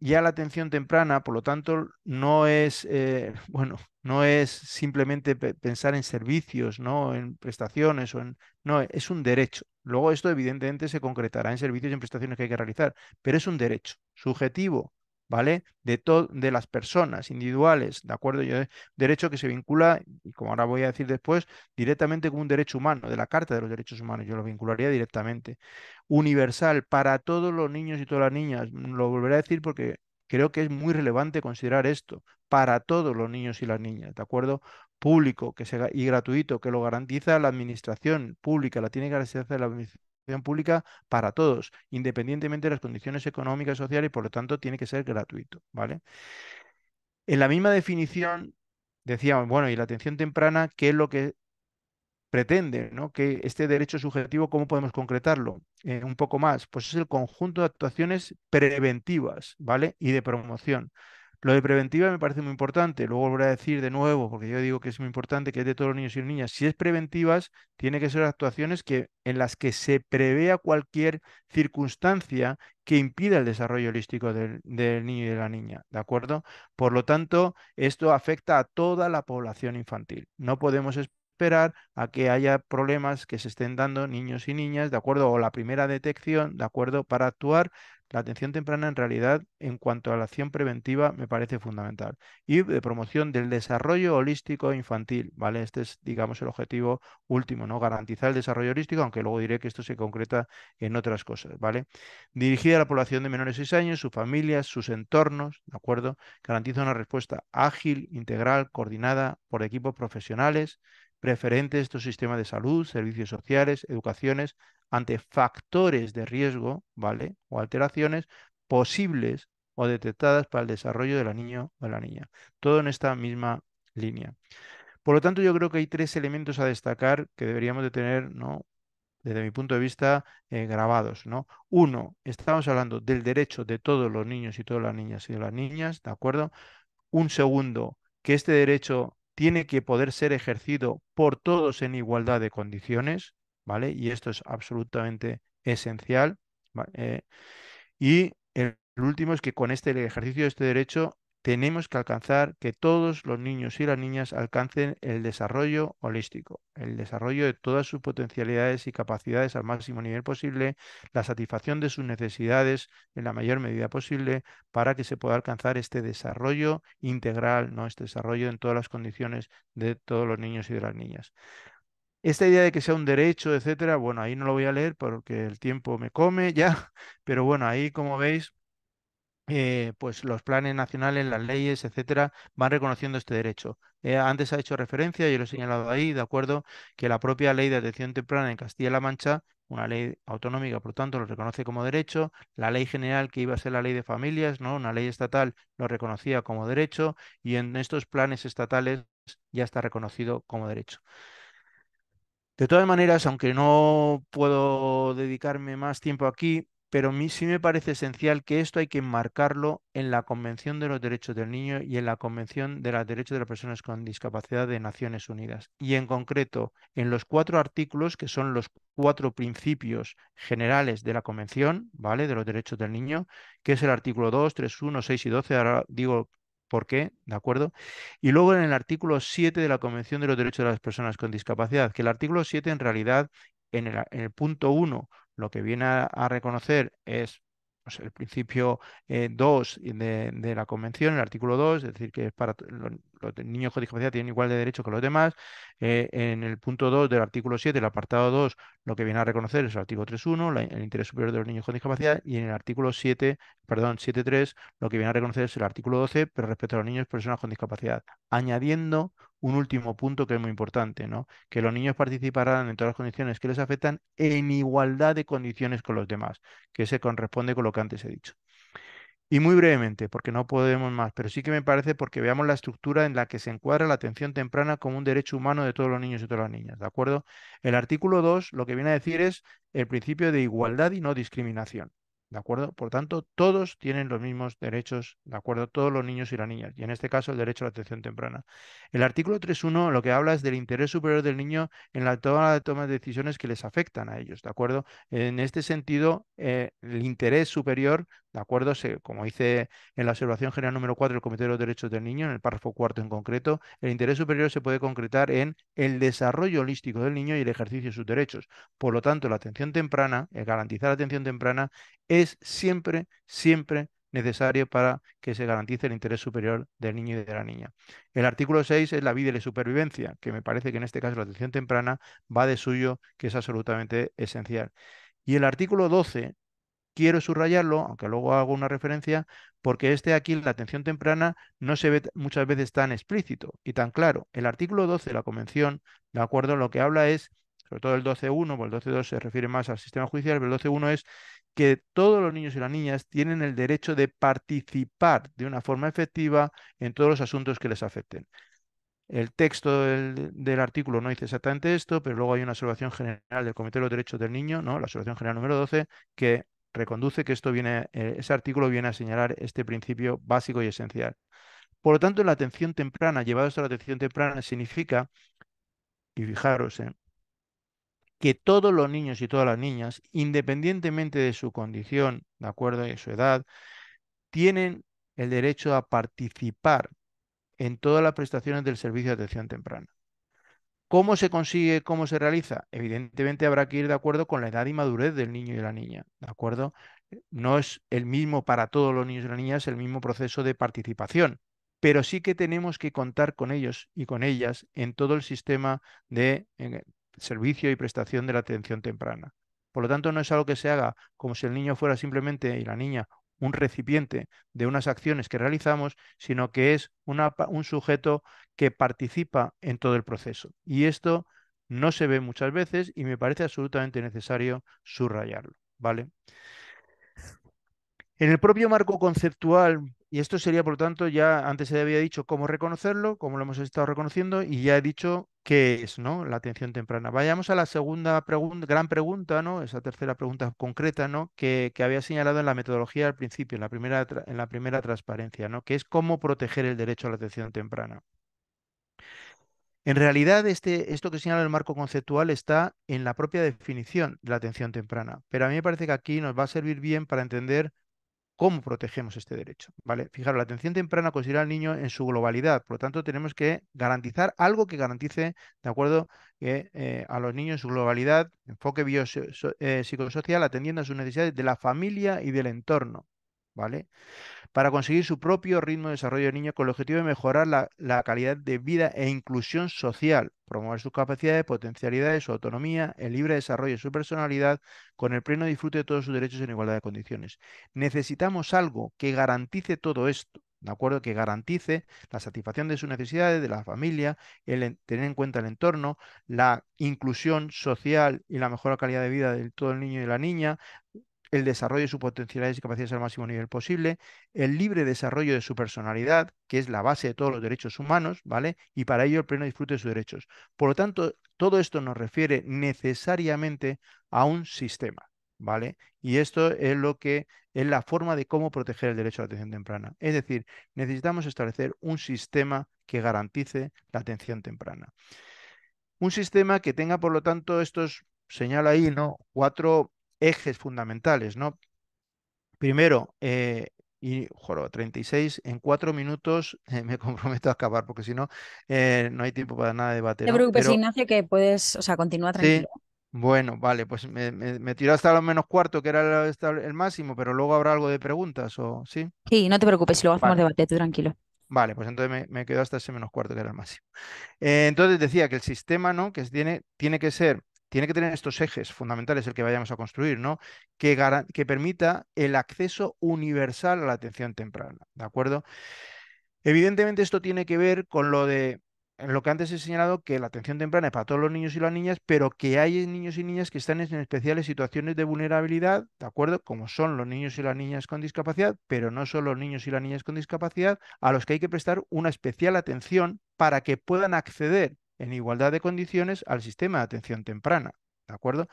ya la atención temprana, por lo tanto, no es, eh, bueno, no es simplemente pensar en servicios, ¿no? En prestaciones o en... No, es un derecho. Luego esto evidentemente se concretará en servicios y en prestaciones que hay que realizar, pero es un derecho subjetivo, ¿vale? De, de las personas individuales, ¿de acuerdo? Yo, derecho que se vincula, y como ahora voy a decir después, directamente con un derecho humano, de la Carta de los Derechos Humanos, yo lo vincularía directamente. Universal para todos los niños y todas las niñas, lo volveré a decir porque creo que es muy relevante considerar esto, para todos los niños y las niñas, ¿de acuerdo? público que sea y gratuito que lo garantiza la administración pública, la tiene que garantizar la administración pública para todos, independientemente de las condiciones económicas, y sociales, y por lo tanto tiene que ser gratuito, ¿vale? En la misma definición decíamos, bueno, y la atención temprana, ¿qué es lo que pretende, ¿no? Que este derecho subjetivo, ¿cómo podemos concretarlo? Eh, un poco más, pues es el conjunto de actuaciones preventivas, ¿vale? Y de promoción. Lo de preventiva me parece muy importante, luego volveré a decir de nuevo, porque yo digo que es muy importante que es de todos los niños y niñas. Si es preventivas, tiene que ser actuaciones que, en las que se prevea cualquier circunstancia que impida el desarrollo holístico del, del niño y de la niña, ¿de acuerdo? Por lo tanto, esto afecta a toda la población infantil. No podemos esperar a que haya problemas que se estén dando niños y niñas, ¿de acuerdo? O la primera detección, ¿de acuerdo? Para actuar la atención temprana en realidad en cuanto a la acción preventiva me parece fundamental. Y de promoción del desarrollo holístico infantil, ¿vale? Este es, digamos, el objetivo último, ¿no? Garantizar el desarrollo holístico, aunque luego diré que esto se concreta en otras cosas, ¿vale? Dirigida a la población de menores de 6 años, sus familias, sus entornos, ¿de acuerdo? Garantiza una respuesta ágil, integral, coordinada por equipos profesionales, referentes a estos sistemas de salud, servicios sociales, educaciones, ante factores de riesgo, ¿vale? O alteraciones posibles o detectadas para el desarrollo de la niña o de la niña. Todo en esta misma línea. Por lo tanto, yo creo que hay tres elementos a destacar que deberíamos de tener, ¿no? desde mi punto de vista, eh, grabados. ¿no? Uno, estamos hablando del derecho de todos los niños y todas las niñas y de las niñas, ¿de acuerdo? Un segundo, que este derecho tiene que poder ser ejercido por todos en igualdad de condiciones, ¿vale? Y esto es absolutamente esencial. Eh? y el último es que con este ejercicio de este derecho tenemos que alcanzar que todos los niños y las niñas alcancen el desarrollo holístico, el desarrollo de todas sus potencialidades y capacidades al máximo nivel posible, la satisfacción de sus necesidades en la mayor medida posible para que se pueda alcanzar este desarrollo integral, no este desarrollo en todas las condiciones de todos los niños y de las niñas. Esta idea de que sea un derecho, etcétera, bueno, ahí no lo voy a leer porque el tiempo me come ya, pero bueno, ahí como veis eh, pues los planes nacionales, las leyes, etcétera, van reconociendo este derecho. Eh, antes ha hecho referencia, yo lo he señalado ahí, de acuerdo, que la propia ley de atención temprana en Castilla-La Mancha, una ley autonómica, por tanto, lo reconoce como derecho, la ley general que iba a ser la ley de familias, ¿no? Una ley estatal lo reconocía como derecho, y en estos planes estatales ya está reconocido como derecho. De todas maneras, aunque no puedo dedicarme más tiempo aquí, pero a mí sí me parece esencial que esto hay que enmarcarlo en la Convención de los Derechos del Niño y en la Convención de los Derechos de las Personas con Discapacidad de Naciones Unidas. Y en concreto, en los cuatro artículos, que son los cuatro principios generales de la Convención, ¿vale? De los Derechos del Niño, que es el artículo 2, 3, 1, 6 y 12, ahora digo por qué, ¿de acuerdo? Y luego en el artículo 7 de la Convención de los Derechos de las Personas con Discapacidad, que el artículo 7 en realidad, en el, en el punto 1, lo que viene a, reconocer es el principio 2 eh, de, la Convención, el artículo 2, es decir, que los, niños con discapacidad tienen igual de derechos que los demás. Eh, en el punto 2 del artículo 7, el apartado 2, lo que viene a reconocer es el artículo 3.1, el interés superior de los niños con discapacidad, y en el artículo 7, perdón, 7.3, lo que viene a reconocer es el artículo 12, pero respecto a los niños y personas con discapacidad, añadiendo un último punto que es muy importante, ¿no? Que los niños participarán en todas las condiciones que les afectan en igualdad de condiciones con los demás, que se corresponde con lo que antes he dicho. Y muy brevemente, porque no podemos más, pero sí que me parece porque veamos la estructura en la que se encuadra la atención temprana como un derecho humano de todos los niños y todas las niñas, ¿de acuerdo? El artículo 2 lo que viene a decir es el principio de igualdad y no discriminación. ¿De acuerdo? Por tanto, todos tienen los mismos derechos, ¿de acuerdo? Todos los niños y las niñas, y en este caso el derecho a la atención temprana. El artículo 3.1 lo que habla es del interés superior del niño en la toma, de decisiones que les afectan a ellos, ¿de acuerdo? En este sentido, eh, el interés superior ¿De acuerdo? como dice en la observación general número 4 del Comité de los Derechos del Niño, en el párrafo cuarto en concreto, el interés superior se puede concretar en el desarrollo holístico del niño y el ejercicio de sus derechos. Por lo tanto, la atención temprana, el garantizar la atención temprana, es siempre, siempre necesario para que se garantice el interés superior del niño y de la niña. El artículo 6 es la vida y la supervivencia, que me parece que en este caso la atención temprana va de suyo, que es absolutamente esencial. Y el artículo 12 quiero subrayarlo, aunque luego hago una referencia, porque este aquí, la atención temprana, no se ve muchas veces tan explícito y tan claro. El artículo 12 de la Convención, de acuerdo, lo que habla es, sobre todo el 12.1, porque el 12.2 se refiere más al sistema judicial, pero el 12.1 es que todos los niños y las niñas tienen el derecho de participar de una forma efectiva en todos los asuntos que les afecten. El texto del, del, artículo no dice exactamente esto, pero luego hay una observación general del Comité de los Derechos del Niño, ¿no? la observación general número 12, que reconduce que esto viene, eh, ese artículo viene a señalar este principio básico y esencial. Por lo tanto, la atención temprana, llevado a la atención temprana, significa, y fijaros, eh, que todos los niños y todas las niñas, independientemente de su condición, de acuerdo a su edad, tienen el derecho a participar en todas las prestaciones del servicio de atención temprana. ¿Cómo se consigue? ¿Cómo se realiza? Evidentemente habrá que ir de acuerdo con la edad y madurez del niño y la niña, ¿de acuerdo? Eh, no es el mismo para todos los niños y las niñas el mismo proceso de participación, pero sí que tenemos que contar con ellos y con ellas en todo el sistema de e, servicio y prestación de la atención temprana. Por lo tanto, no es algo que se haga como si el niño fuera simplemente y la niña un recipiente de unas acciones que realizamos, sino que es un sujeto que participa en todo el proceso. Y esto no se ve muchas veces y me parece absolutamente necesario subrayarlo. ¿Vale? En el propio marco conceptual, y esto sería por lo tanto, ya antes se había dicho cómo reconocerlo, cómo lo hemos estado reconociendo, y ya he dicho qué es ¿no? la atención temprana. Vayamos a la segunda gran pregunta, ¿no? esa tercera pregunta concreta ¿no? que, había señalado en la metodología al principio, en la primera, en la primera transparencia, ¿no? que es cómo proteger el derecho a la atención temprana. En realidad, este, esto que señala el marco conceptual está en la propia definición de la atención temprana, pero a mí me parece que aquí nos va a servir bien para entender cómo protegemos este derecho. ¿vale? Fijaros, la atención temprana considera al niño en su globalidad, por lo tanto tenemos que garantizar algo que garantice, ¿de acuerdo?, que eh, a los niños en su globalidad, enfoque biopsicosocial, eh, atendiendo a sus necesidades de la familia y del entorno. ¿vale? Para conseguir su propio ritmo de desarrollo de niño con el objetivo de mejorar la, calidad de vida e inclusión social, promover sus capacidades, potencialidades, su autonomía, el libre desarrollo de su personalidad, con el pleno disfrute de todos sus derechos en igualdad de condiciones. Necesitamos algo que garantice todo esto. ¿De acuerdo? Que garantice la satisfacción de sus necesidades, de la familia, el tener en cuenta el entorno, la inclusión social y la mejor calidad de vida de todo el niño y la niña, el desarrollo de sus potencialidades y capacidades al máximo nivel posible, el libre desarrollo de su personalidad, que es la base de todos los derechos humanos, ¿vale? Y para ello el pleno disfrute de sus derechos. Por lo tanto, todo esto nos refiere necesariamente a un sistema, ¿vale? Y esto es lo que es la forma de cómo proteger el derecho a la atención temprana. Es decir, necesitamos establecer un sistema que garantice la atención temprana. Un sistema que tenga, por lo tanto, estos, señala ahí, ¿no? Cuatro ejes fundamentales, ¿no? Primero, eh, y juro, 36, en cuatro minutos me comprometo a acabar, porque si no, eh, no hay tiempo para nada de debate. Te preocupes, Ignacio, que puedes, o sea, continúa tranquilo. Bueno, vale, pues me, tiró hasta los menos cuarto, que era el, máximo, pero luego habrá algo de preguntas, ¿o sí? Sí, no te preocupes, luego hacemos debate, tú tranquilo. Vale, pues entonces me, quedo hasta ese menos cuarto, que era el máximo. Eh, entonces decía que el sistema, ¿no? Que tiene, tiene que ser tiene que tener estos ejes fundamentales el que vayamos a construir, ¿no? Que, permita el acceso universal a la atención temprana, ¿de acuerdo? Evidentemente esto tiene que ver con lo de lo que antes he señalado, que la atención temprana es para todos los niños y las niñas, pero que hay niños y niñas que están en especiales situaciones de vulnerabilidad, ¿de acuerdo? Como son los niños y las niñas con discapacidad, pero no son los niños y las niñas con discapacidad, a los que hay que prestar una especial atención para que puedan acceder en igualdad de condiciones al sistema de atención temprana. ¿De acuerdo?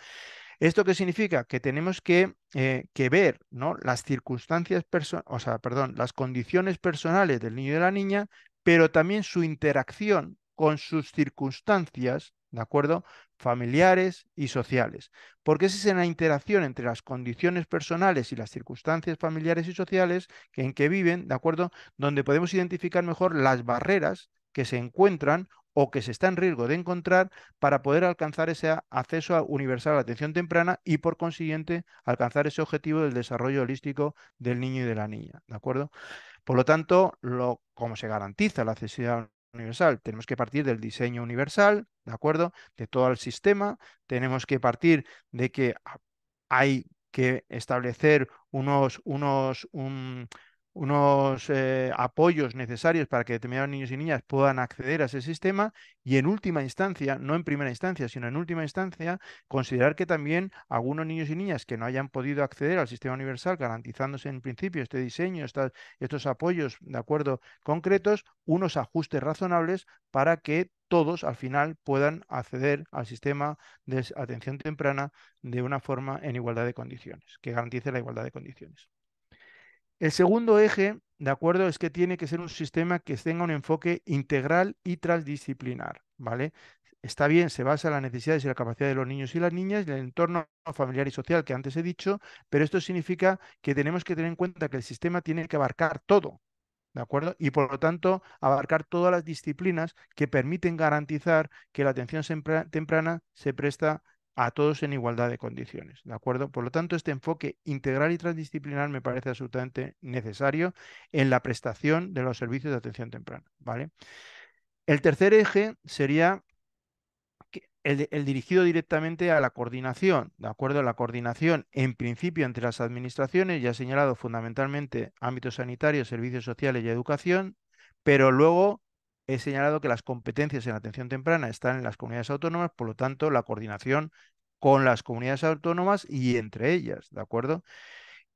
¿Esto qué significa? Que tenemos que, eh, ver ¿no? las circunstancias, o sea, perdón, las condiciones personales del niño y de la niña, pero también su interacción con sus circunstancias, ¿de acuerdo? Familiares y sociales. Porque es en la interacción entre las condiciones personales y las circunstancias familiares y sociales en que viven, ¿de acuerdo? Donde podemos identificar mejor las barreras que se encuentran o que se está en riesgo de encontrar para poder alcanzar ese acceso universal a la atención temprana y por consiguiente alcanzar ese objetivo del desarrollo holístico del niño y de la niña. ¿De acuerdo? Por lo tanto, lo, como se garantiza la accesibilidad universal. Tenemos que partir del diseño universal, ¿de acuerdo? De todo el sistema. Tenemos que partir de que ah, hay que establecer unos, unos, unos eh, apoyos necesarios para que determinados niños y niñas puedan acceder a ese sistema y en última instancia, no en primera instancia, sino en última instancia, considerar que también algunos niños y niñas que no hayan podido acceder al sistema universal, garantizándose en principio este diseño, estos apoyos de acuerdo concretos, unos ajustes razonables para que todos al final puedan acceder al sistema de atención temprana de una forma en igualdad de condiciones, que garantice la igualdad de condiciones. El segundo eje, ¿de acuerdo? Es que tiene que ser un sistema que tenga un enfoque integral y transdisciplinar, ¿vale? Está bien, se basa en las necesidades y la capacidad de los niños y las niñas, el entorno familiar y social que antes he dicho, pero esto significa que tenemos que tener en cuenta que el sistema tiene que abarcar todo, ¿De acuerdo? Y por lo tanto, abarcar todas las disciplinas que permiten garantizar que la atención temprana se presta a todos en igualdad de condiciones, ¿de acuerdo? Por lo tanto, este enfoque integral y transdisciplinar me parece absolutamente necesario en la prestación de los servicios de atención temprana, ¿vale? El tercer eje sería el, dirigido directamente a la coordinación, ¿de acuerdo? La coordinación, en principio, entre las administraciones, ya he señalado fundamentalmente ámbitos sanitarios, servicios sociales y educación, pero luego he señalado que las competencias en atención temprana están en las comunidades autónomas, por lo tanto, la coordinación con las comunidades autónomas y entre ellas, ¿de acuerdo?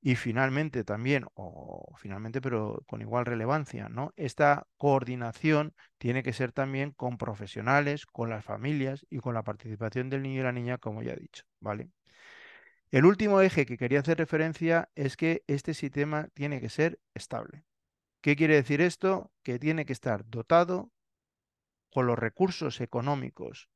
Y finalmente también, o finalmente, pero con igual relevancia, ¿no? Esta coordinación tiene que ser también con profesionales, con las familias y con la participación del niño y la niña, como ya he dicho, ¿vale? El último eje que quería hacer referencia es que este sistema tiene que ser estable. ¿Qué quiere decir esto? Que tiene que estar dotado con los recursos económicos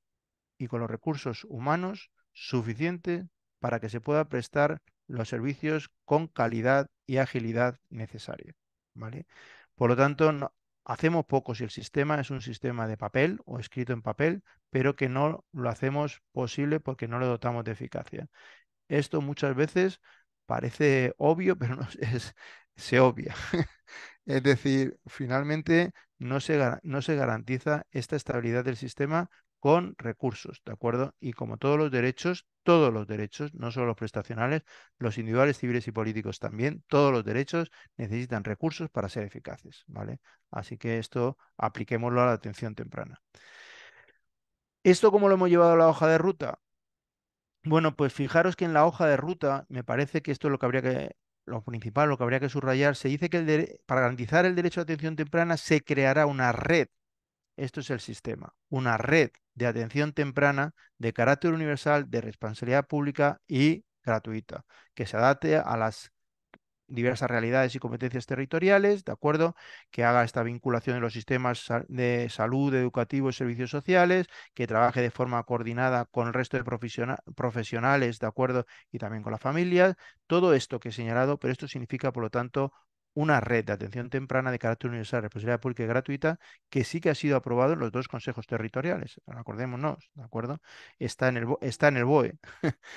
y con los recursos humanos suficientes para que se pueda prestar los servicios con calidad y agilidad necesaria. ¿vale? Por lo tanto, hacemos poco si el sistema es un sistema de papel o escrito en papel, pero que no lo hacemos posible porque no lo dotamos de eficacia. Esto muchas veces parece obvio, pero no, es, se obvia. es decir, finalmente no se, no se garantiza esta estabilidad del sistema con recursos, ¿de acuerdo? Y como todos los derechos, todos los derechos, no solo los prestacionales, los individuales, civiles y políticos también, todos los derechos necesitan recursos para ser eficaces, ¿vale? Así que esto apliquémoslo a la atención temprana. ¿Esto cómo lo hemos llevado a la hoja de ruta? Bueno, pues fijaros que en la hoja de ruta, me parece que esto es lo que habría que lo principal, lo que habría que subrayar, se dice que para garantizar el derecho a atención temprana se creará una red, esto es el sistema, una red de atención temprana de carácter universal, de responsabilidad pública y gratuita, que se adapte a las diversas realidades y competencias territoriales, ¿de acuerdo? Que haga esta vinculación de los sistemas de salud, educativo y servicios sociales, que trabaje de forma coordinada con el resto de profesionales, ¿de acuerdo? Y también con las familias. Todo esto que he señalado, pero esto significa, por lo tanto, una red de atención temprana de carácter universal, responsabilidad pública y gratuita, que sí que ha sido aprobado en los dos consejos territoriales. Acordémonos, ¿de acuerdo? Está en el, está en el BOE.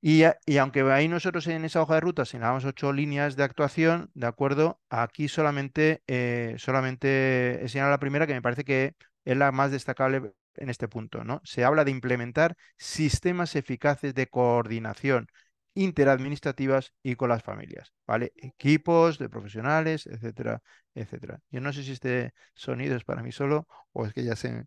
Y, aunque ahí nosotros en esa hoja de ruta señalamos ocho líneas de actuación, ¿de acuerdo? Aquí solamente, eh, solamente he la primera que me parece que es la más destacable en este punto, ¿no? Se habla de implementar sistemas eficaces de coordinación interadministrativas y con las familias, ¿vale? Equipos de profesionales, etcétera, etcétera. Yo no sé si este sonido es para mí solo o es que ya se,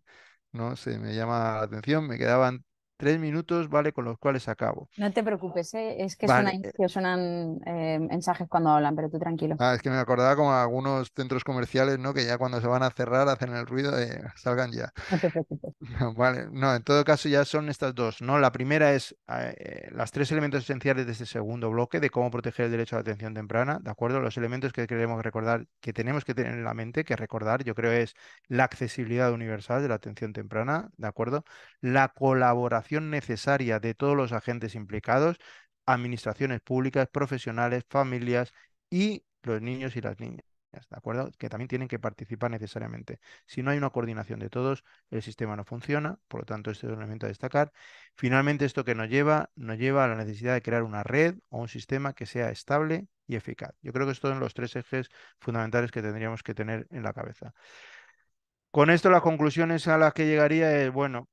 ¿no? se me llama la atención, me quedaban tres minutos, ¿vale? Con los cuales acabo. No te preocupes, eh, es que eh suenan, eh, mensajes cuando hablan, pero tú tranquilo. Ah, es que me acordaba como algunos centros comerciales, ¿no? Que ya cuando se van a cerrar hacen el ruido de salgan ya. No vale, no, en todo caso ya son estas dos, ¿no? La primera es las tres elementos esenciales de este segundo bloque de cómo proteger el derecho a la atención temprana, ¿de acuerdo? Los elementos que queremos recordar, que tenemos que tener en la mente, que recordar, yo creo, es la accesibilidad universal de la atención temprana, ¿de acuerdo? La colaboración necesaria de todos los agentes implicados, administraciones públicas, profesionales, familias y los niños y las niñas. ¿De acuerdo? Que también tienen que participar necesariamente. Si no hay una coordinación de todos, el sistema no funciona, por lo tanto, este es un elemento a destacar. Finalmente, esto que nos lleva, nos lleva a la necesidad de crear una red o un sistema que sea estable y eficaz. Yo creo que estos son los tres ejes fundamentales que tendríamos que tener en la cabeza. Con esto, las conclusiones a las que llegaría es, eh, bueno,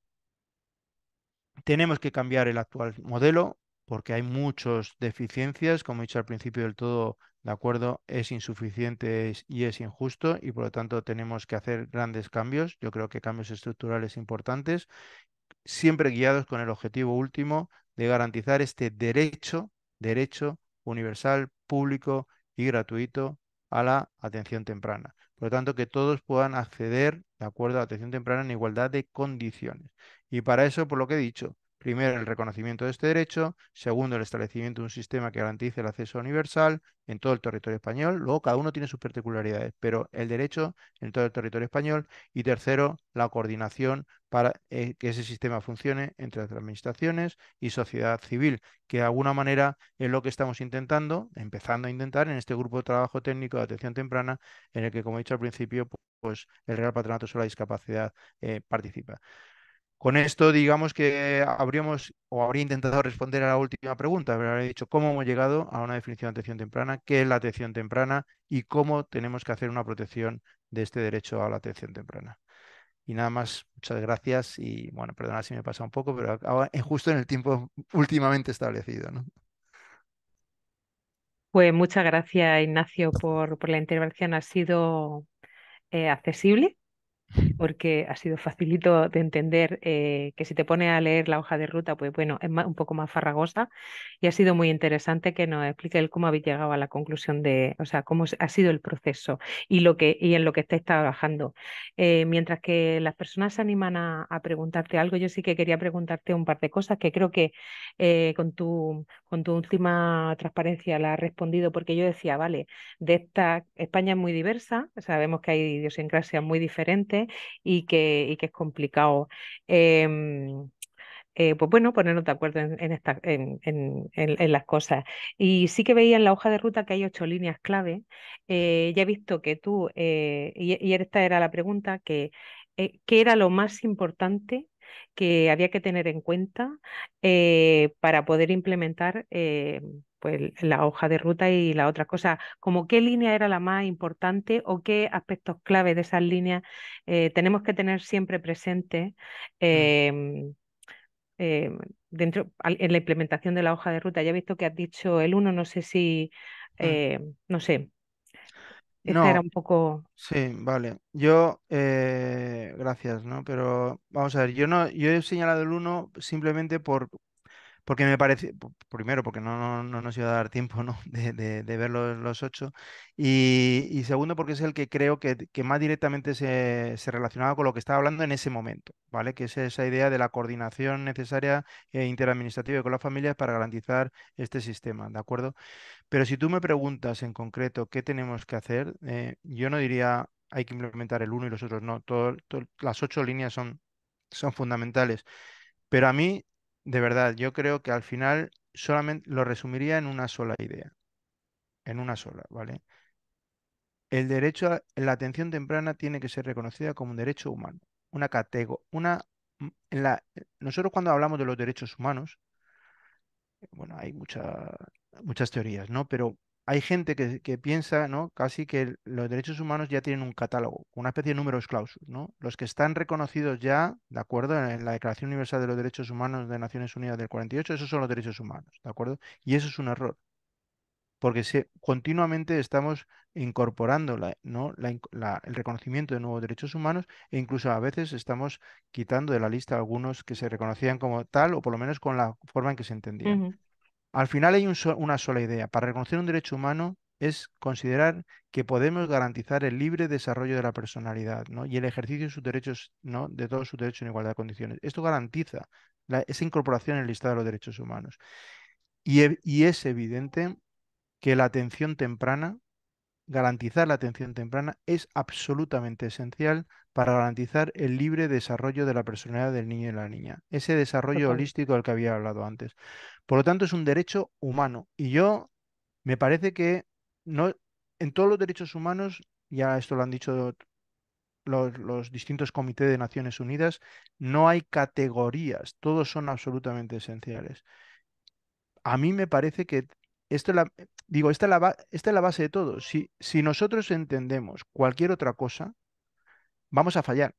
tenemos que cambiar el actual modelo porque hay muchas deficiencias, como he dicho al principio del todo, de acuerdo, es insuficiente y es injusto y por lo tanto tenemos que hacer grandes cambios, yo creo que cambios estructurales importantes, siempre guiados con el objetivo último de garantizar este derecho, derecho universal, público y gratuito a la atención temprana. Por lo tanto, que todos puedan acceder de acuerdo a atención temprana en igualdad de condiciones. Y para eso, por lo que he dicho, Primero, el reconocimiento de este derecho. Segundo, el establecimiento de un sistema que garantice el acceso universal en todo el territorio español. Luego, cada uno tiene sus particularidades, pero el derecho en todo el territorio español. Y tercero, la coordinación para eh, que ese sistema funcione entre las administraciones y sociedad civil, que de alguna manera es lo que estamos intentando, empezando a intentar en este grupo de trabajo técnico de atención temprana, en el que, como he dicho al principio, pues el Real Patronato sobre la Discapacidad eh, participa. Con esto, digamos que habríamos o habría intentado responder a la última pregunta, pero habría dicho cómo hemos llegado a una definición de atención temprana, qué es la atención temprana y cómo tenemos que hacer una protección de este derecho a la atención temprana. Y nada más, muchas gracias y bueno, perdona si me he pasado un poco, pero ahora, eh, justo en el tiempo últimamente establecido. ¿no? Pues muchas gracias, Ignacio, por, por la intervención. Ha sido eh, accesible porque ha sido facilito de entender eh, que si te pone a leer la hoja de ruta, pues bueno, es un poco más farragosa y ha sido muy interesante que nos explique cómo habéis llegado a la conclusión de, o sea, cómo ha sido el proceso y, lo que, y en lo que estáis trabajando. Eh, mientras que las personas se animan a, preguntarte algo, yo sí que quería preguntarte un par de cosas que creo que eh, con, tu, con tu última transparencia la has respondido porque yo decía, vale, de esta España es muy diversa, sabemos que hay idiosincrasias muy diferentes, y que, es complicado. Em, eh, pues bueno, ponernos de acuerdo en, las cosas. Y sí que veía en la hoja de ruta que hay ocho líneas clave. Eh, ya he visto que tú, eh, y, esta era la pregunta, que ¿qué era lo más importante que había que tener en cuenta eh, para poder implementar eh, pues, la hoja de ruta y la otra cosa, como qué línea era la más importante o qué aspectos clave de esas líneas eh, tenemos que tener siempre presente. Mm. Em, em, dentro en la implementación de la hoja de ruta ya he visto que has dicho el uno no sé si mm. em, no sé no, poco. Sí, vale. Yo, eh, gracias, ¿no? Pero vamos a ver, yo no, yo he señalado el 1 simplemente por porque me parece, primero, porque no, no, nos iba a dar tiempo ¿no? de, de, ver los, ocho, y, segundo, porque es el que creo que, más directamente se, relacionaba con lo que estaba hablando en ese momento, ¿vale? Que es esa idea de la coordinación necesaria e interadministrativa con las familias para garantizar este sistema, ¿de acuerdo? Pero si tú me preguntas en concreto qué tenemos que hacer, eh, yo no diría hay que implementar el uno y los otros no, todo, las ocho líneas son, son fundamentales. Pero a mí de verdad, yo creo que al final solamente lo resumiría en una sola idea. En una sola, ¿vale? El derecho a la atención temprana tiene que ser reconocida como un derecho humano, una catego... una mm, la, nosotros cuando hablamos de los derechos humanos, bueno, hay muchas teorías, ¿no? Pero hay gente que, piensa, ¿no? Casi que los derechos humanos ya tienen un catálogo, una especie de números clausus, ¿no? Los que están reconocidos ya, de acuerdo, en la Declaración Universal de los Derechos Humanos de Naciones Unidas del 48, esos son los derechos humanos, ¿de acuerdo? Y eso es un error. Porque continuamente estamos incorporando el reconocimiento de nuevos derechos humanos e incluso a veces estamos quitando de la lista algunos que se reconocían como tal o por lo menos con la forma en que se entendían. Al final hay una sola idea. Para reconocer un derecho humano es considerar que podemos garantizar el libre desarrollo de la personalidad ¿no? y el ejercicio de ¿no? de todos sus derechos en igualdad de condiciones. Esto garantiza esa incorporación en el listado de los derechos humanos. Y, y, es evidente que la atención temprana, garantizar la atención temprana, es absolutamente esencial para garantizar el libre desarrollo de la personalidad del niño y la niña, ese desarrollo holístico del que había hablado antes. Por lo tanto, es un derecho humano. Y yo me parece que no, en todos los derechos humanos, ya esto lo han dicho los, distintos comités de Naciones Unidas, no hay categorías, todos son absolutamente esenciales. A mí me parece que esto la, digo, esta es la, base de todo. Si, si nosotros entendemos cualquier otra cosa, vamos a fallar.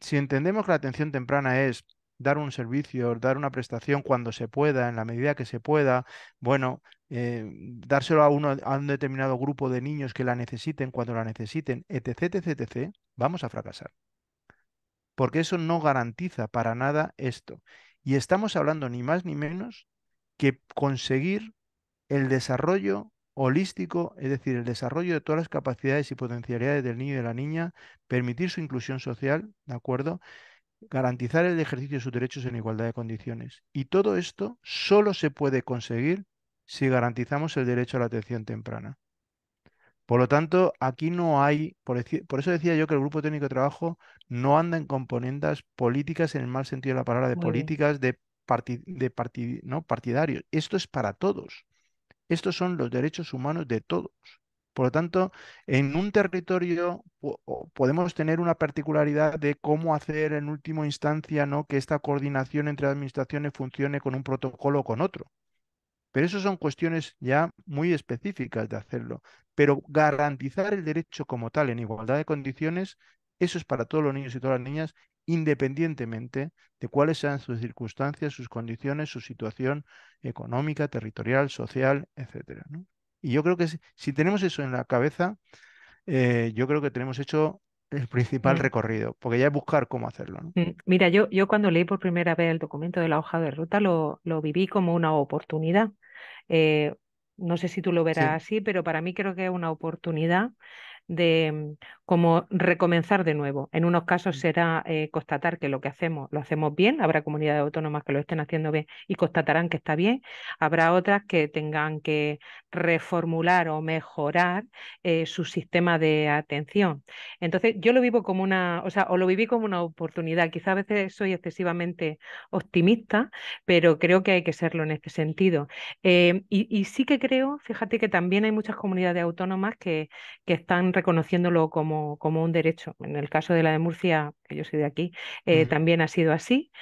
Si entendemos que la atención temprana es dar un servicio, dar una prestación cuando se pueda, en la medida que se pueda, bueno, eh, dárselo a, a un determinado grupo de niños que la necesiten cuando la necesiten, etc, etc, etc, vamos a fracasar. Porque eso no garantiza para nada esto. Y estamos hablando ni más ni menos que conseguir el desarrollo holístico, es decir, el desarrollo de todas las capacidades y potencialidades del niño y de la niña, permitir su inclusión social, ¿de acuerdo? Garantizar el ejercicio de sus derechos en igualdad de condiciones. Y todo esto solo se puede conseguir si garantizamos el derecho a la atención temprana. Por lo tanto, aquí no hay, por, eso decía yo que el Grupo Técnico de Trabajo no anda en componentes políticas en el mal sentido de la palabra, de políticas, de, de partid ¿no? partidarios. Esto es para todos. Estos son los derechos humanos de todos. Por lo tanto, en un territorio podemos tener una particularidad de cómo hacer en última instancia ¿no? que esta coordinación entre administraciones funcione con un protocolo o con otro. Pero eso son cuestiones ya muy específicas de hacerlo. Pero garantizar el derecho como tal en igualdad de condiciones, eso es para todos los niños y todas las niñas independientemente de cuáles sean sus circunstancias, sus condiciones, su situación económica, territorial, social, etc. Y yo creo que si, tenemos eso en la cabeza, eh, yo creo que tenemos hecho el principal mm. recorrido, porque ya es buscar cómo hacerlo. Mm, mira, yo, cuando leí por primera vez el documento de la hoja de ruta, lo, viví como una oportunidad. Eh, no sé si tú lo verás así, pero para mí creo que es una oportunidad de mm, cómo recomenzar de nuevo. En unos casos mm. será eh, constatar que lo que hacemos lo hacemos bien, habrá comunidades autónomas que lo estén haciendo bien y constatarán que está bien, habrá otras que tengan que reformular o mejorar eh, su sistema de atención. Entonces, yo lo vivo como una, o sea, o lo viví como una oportunidad. Quizá a veces soy excesivamente optimista, pero creo que hay que serlo en este sentido. Em, y, sí que creo, fíjate que también hay muchas comunidades autónomas que, que están reconociéndolo como, como, un derecho. En el caso de la de Murcia, que yo soy de aquí, eh, también ha sido así.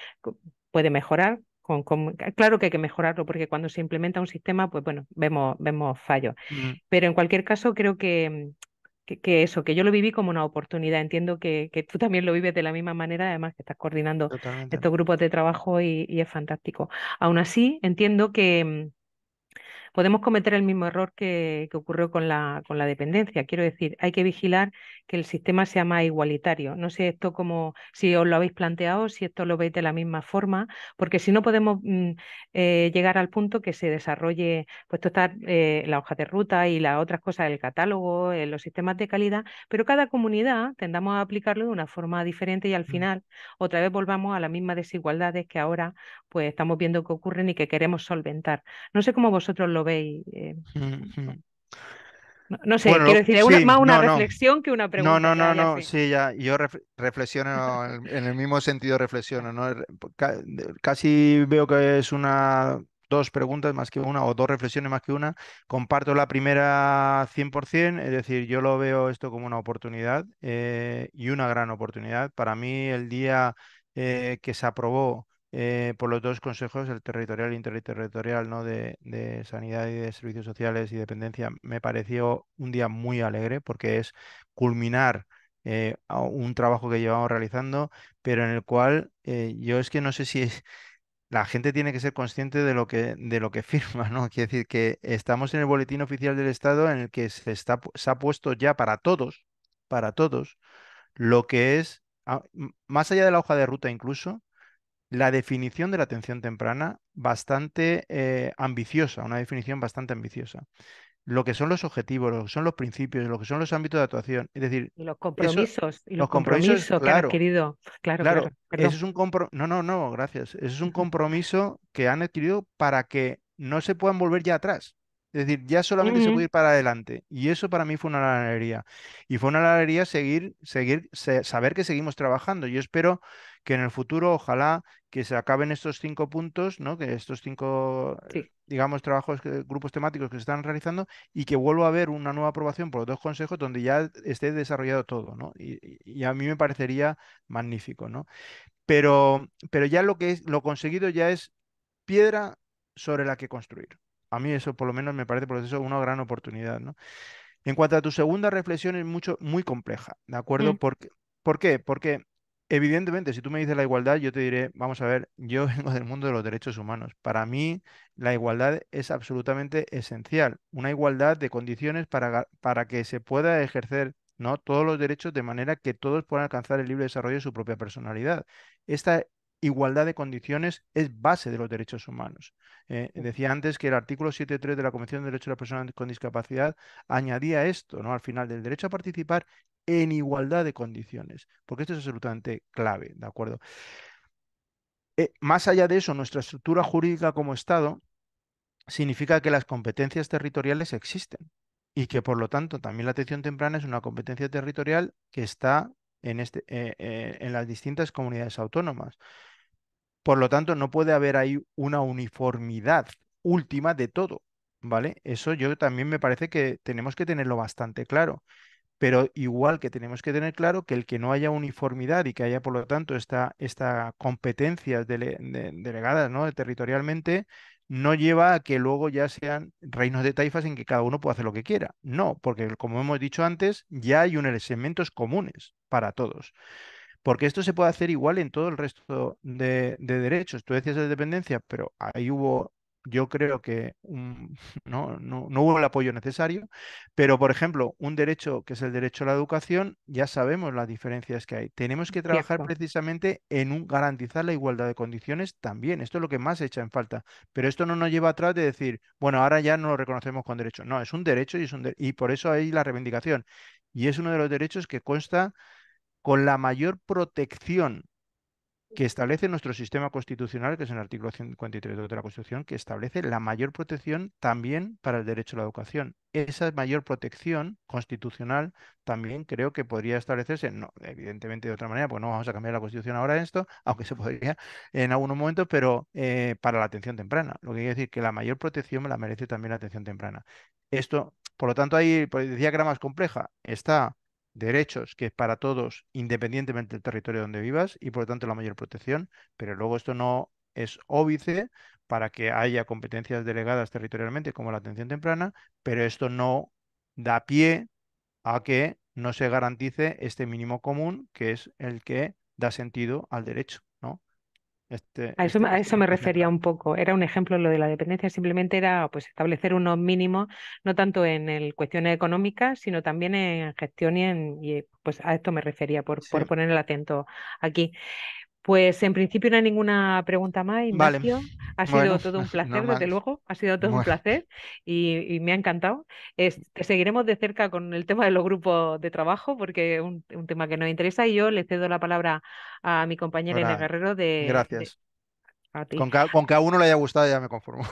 Puede mejorar, con, claro que hay que mejorarlo porque cuando se implementa un sistema, pues bueno, vemos, vemos fallos. Pero en cualquier caso, creo mm, que, que, eso, que yo lo viví como una oportunidad. Entiendo que, tú también lo vives de la misma manera, además que estás coordinando estos grupos de trabajo y, es fantástico. Aún así, entiendo que, mm, podemos cometer el mismo error que, ocurrió con la, dependencia. Quiero decir, hay que vigilar que el sistema sea más igualitario. No sé esto como si os lo habéis planteado, si esto lo veis de la misma forma, porque si no podemos mm, eh, llegar al punto que se desarrolle, pues está eh, la hoja de ruta y las otras cosas el catálogo, eh, los sistemas de calidad, pero cada comunidad tendamos a aplicarlo de una forma diferente y al mm. final otra vez volvamos a las mismas desigualdades que ahora pues estamos viendo que ocurren y que queremos solventar. No sé cómo vosotros lo ve eh, No, sé, quiero decir, es más una reflexión que una pregunta. No, no, no, no, sí, ya, yo reflexiono, en el mismo sentido reflexiono, ¿no? Er, casi veo que es una, dos preguntas más que una o dos reflexiones más que una. Comparto la primera 100%, es decir, yo lo veo esto como una oportunidad eh, y una gran oportunidad. Para mí el día eh, que se aprobó eh, por los dos consejos, el territorial e interterritorial, ¿no? De, sanidad y de servicios sociales y dependencia, me pareció un día muy alegre porque es culminar eh, un trabajo que llevamos realizando, pero en el cual eh, yo es que no sé si la gente tiene que ser consciente de lo que, de lo que firma, ¿no? Quiere decir que estamos en el boletín oficial del Estado en el que se, está, se ha puesto ya para todos, para todos, lo que es, ah, más allá de la hoja de ruta incluso, la definición de la atención temprana bastante eh, ambiciosa, una definición bastante ambiciosa. Lo que son los objetivos, lo que son los principios, lo que son los ámbitos de actuación, es decir... Y los compromisos, y los, compromisos, que claro, han adquirido. Claro, claro, eso es un compro... No, no, no, gracias. Eso es un compromiso que han adquirido para que no se puedan volver ya atrás. Es decir, ya solamente se puede ir para adelante. Y eso para mí fue una alegría. Y fue una alegría seguir, seguir, saber que seguimos trabajando. Yo espero que en el futuro ojalá que se acaben estos cinco puntos, ¿no? que estos cinco, eh, digamos, trabajos, grupos temáticos que se están realizando y que vuelva a haber una nueva aprobación por los dos consejos donde ya esté desarrollado todo. ¿no? Y, a mí me parecería magnífico. ¿no? Pero, pero ya lo que es, lo conseguido ya es piedra sobre la que construir. A mí eso por lo menos me parece por eso una gran oportunidad. ¿no? En cuanto a tu segunda reflexión, es mucho, muy compleja, ¿de acuerdo? Mm. ¿Por qué? Porque Evidentemente, si tú me dices la igualdad, yo te diré, vamos a ver, yo vengo del mundo de los derechos humanos. Para mí, la igualdad es absolutamente esencial. Una igualdad de condiciones para, para que se pueda ejercer ¿no? todos los derechos de manera que todos puedan alcanzar el libre desarrollo de su propia personalidad. Esta igualdad de condiciones es base de los derechos humanos. Eh, mm. decía antes que el artículo 7.3 de la Convención de Derechos de las Personas con Discapacidad añadía esto ¿no? al final del derecho a participar en igualdad de condiciones, porque esto es absolutamente clave, ¿de acuerdo? Eh, más allá de eso, nuestra estructura jurídica como Estado significa que las competencias territoriales existen y que por lo tanto también la atención temprana es una competencia territorial que está en, este, eh, eh, en las distintas comunidades autónomas. Por lo tanto, no puede haber ahí una uniformidad última de todo, ¿vale? Eso yo también me parece que tenemos que tenerlo bastante claro pero igual que tenemos que tener claro que el que no haya uniformidad y que haya, por lo tanto, esta, esta competencias delegadas ¿no? territorialmente, no lleva a que luego ya sean reinos de taifas en que cada uno pueda hacer lo que quiera. No, porque como hemos dicho antes, ya hay un elementos comunes para todos. Porque esto se puede hacer igual en todo el resto de, de derechos. Tú decías de dependencia, pero ahí hubo yo creo que mm, no, no, hubo el apoyo necesario, pero por ejemplo, un derecho que es el derecho a la educación, ya sabemos las diferencias que hay. Tenemos que trabajar precisamente en un, garantizar la igualdad de condiciones también. Esto es lo que más echa en falta. Pero esto no nos lleva atrás de decir, bueno, ahora ya no lo reconocemos con derecho. No, es un derecho y, es un y por eso hay la reivindicación. Y es uno de los derechos que consta con la mayor protección que establece nuestro sistema constitucional, que es el artículo 153 de la Constitución, que establece la mayor protección también para el derecho a la educación. Esa mayor protección constitucional también creo que podría establecerse, no, evidentemente de otra manera, porque no vamos a cambiar la Constitución ahora en esto, aunque se podría en algún momento, pero eh, para la atención temprana. Lo que quiere decir que la mayor protección la merece también la atención temprana. Esto, por lo tanto, ahí pues, decía que era más compleja. Está derechos que es para todos, independientemente del territorio donde vivas, y por lo tanto la mayor protección, pero luego esto no es óbice para que haya competencias delegadas territorialmente como la atención temprana, pero esto no da pie a que no se garantice este mínimo común que es el que da sentido al derecho. Este, a, eso, este eso me refería un poco. Era un ejemplo lo de la dependencia, simplemente era pues establecer unos mínimos, no tanto en el, cuestiones económicas, sino también en gestión y, en, y pues a esto me refería por, poner el atento aquí. Pues en principio no hay ninguna pregunta más, Ha sido todo un placer, desde luego. Ha sido todo un placer y, me ha encantado. seguiremos de cerca con el tema de los grupos de trabajo porque es un, tema que nos interesa y yo le cedo la palabra a mi compañera Elena Guerrero de, Gracias. Con, que, a uno le haya gustado ya me conformo.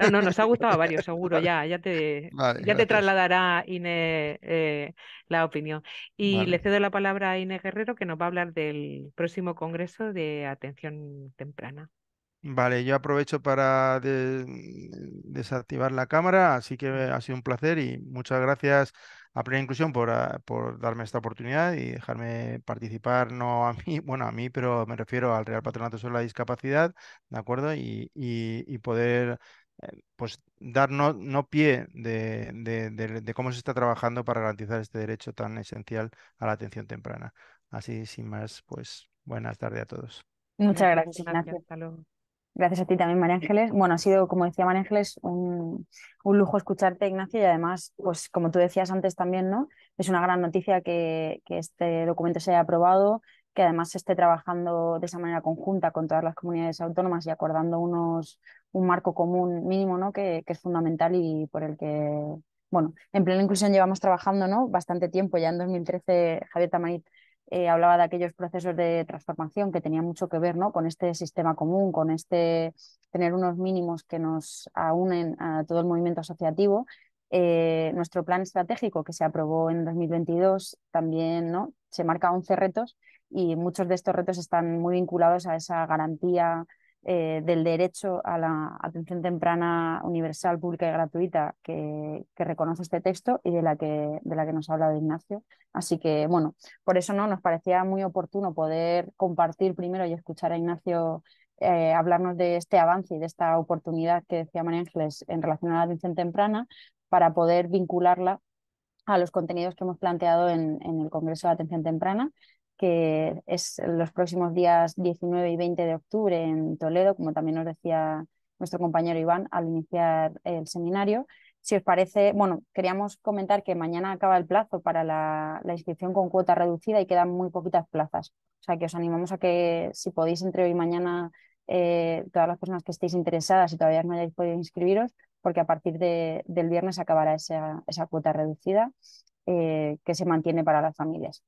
No, no, nos ha gustado a varios, seguro, ya, ya te, ya te trasladará Inés eh, la opinión. Y le cedo la palabra a Inés Guerrero que nos va a hablar del próximo Congreso de Atención Temprana. Vale, yo aprovecho para desactivar la cámara, así que ha sido un placer y muchas gracias a plena Inclusión ah, por, darme esta oportunidad y dejarme participar, no a mí, bueno, a mí, pero me refiero al Real Patronato sobre la Discapacidad, ¿de acuerdo? Y, poder eh, pues dar no, pie de, cómo se está trabajando para garantizar este derecho tan esencial a la atención temprana. Así, sin más, pues buenas tardes a todos. Muchas gracias. Gracias a ti también, María Ángeles. Bueno, ha sido, como decía María Ángeles, un, lujo escucharte, Ignacio, y además, pues como tú decías antes también, ¿no? Es una gran noticia que, este documento se haya aprobado, que además se esté trabajando de esa manera conjunta con todas las comunidades autónomas y acordando unos, un marco común mínimo, ¿no? Que, es fundamental y por el que, bueno, en plena inclusión llevamos trabajando, ¿no? Bastante tiempo, ya en 2013 Javier Tamarit eh, hablaba de aquellos procesos de transformación que tenían mucho que ver ¿no? con este sistema común, con este tener unos mínimos que nos unen a todo el movimiento asociativo. Eh, nuestro plan estratégico que se aprobó en 2022 también ¿no? se marca 11 retos y muchos de estos retos están muy vinculados a esa garantía eh, del derecho a la atención temprana universal, pública y gratuita que, reconoce este texto y de la, que, de la que nos ha hablado Ignacio. Así que, bueno, por eso ¿no? nos parecía muy oportuno poder compartir primero y escuchar a Ignacio eh, hablarnos de este avance y de esta oportunidad que decía María Ángeles en relación a la atención temprana para poder vincularla a los contenidos que hemos planteado en el Congreso de Atención Temprana que es los próximos días 19 y 20 de octubre en Toledo, como también nos decía nuestro compañero Iván al iniciar el seminario. Si os parece, bueno, queríamos comentar que mañana acaba el plazo para la, inscripción con cuota reducida y quedan muy poquitas plazas. O sea que os animamos a que si podéis entre hoy y mañana, eh, todas las personas que estéis interesadas y todavía no hayáis podido inscribiros, porque a partir del viernes acabará esa, cuota reducida eh, que se mantiene para las familias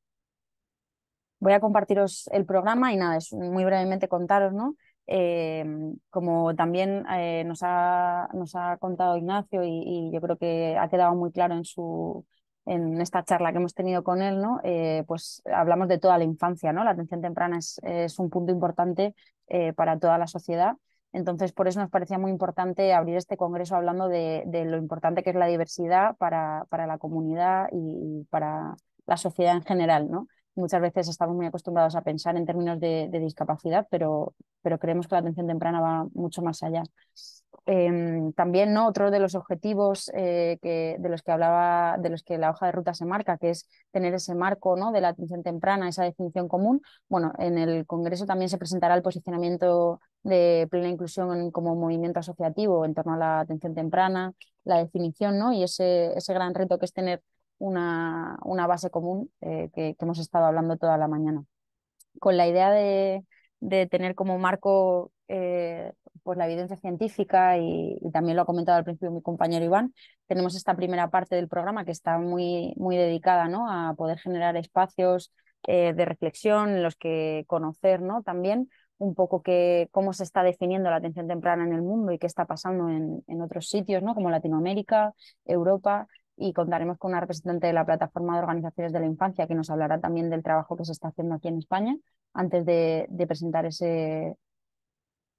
voy a compartiros el programa y nada, es muy brevemente contaros, ¿no? Eh, como también eh, nos, ha, nos ha contado Ignacio y, yo creo que ha quedado muy claro en, su, en esta charla que hemos tenido con él, ¿no? Eh, pues hablamos de toda la infancia, ¿no? La atención temprana es, es un punto importante para toda la sociedad. Entonces, por eso nos parecía muy importante abrir este congreso hablando de, lo importante que es la diversidad para, para la comunidad y para la sociedad en general, ¿no? muchas veces estamos muy acostumbrados a pensar en términos de, discapacidad, pero, pero creemos que la atención temprana va mucho más allá. Em, también ¿no? otro de los objetivos eh, que, de los que hablaba, de los que la hoja de ruta se marca, que es tener ese marco ¿no? de la atención temprana, esa definición común. Bueno, en el Congreso también se presentará el posicionamiento de plena inclusión como movimiento asociativo en torno a la atención temprana, la definición ¿no? y ese, ese gran reto que es tener una, una base común eh, que, hemos estado hablando toda la mañana. Con la idea de, tener como marco eh, pues la evidencia científica y, también lo ha comentado al principio mi compañero Iván, tenemos esta primera parte del programa que está muy, muy dedicada ¿no? a poder generar espacios eh, de reflexión en los que conocer ¿no? también un poco que, cómo se está definiendo la atención temprana en el mundo y qué está pasando en, en otros sitios, ¿no? como Latinoamérica, Europa, y contaremos con una representante de la plataforma de organizaciones de la infancia que nos hablará también del trabajo que se está haciendo aquí en España antes de, presentar ese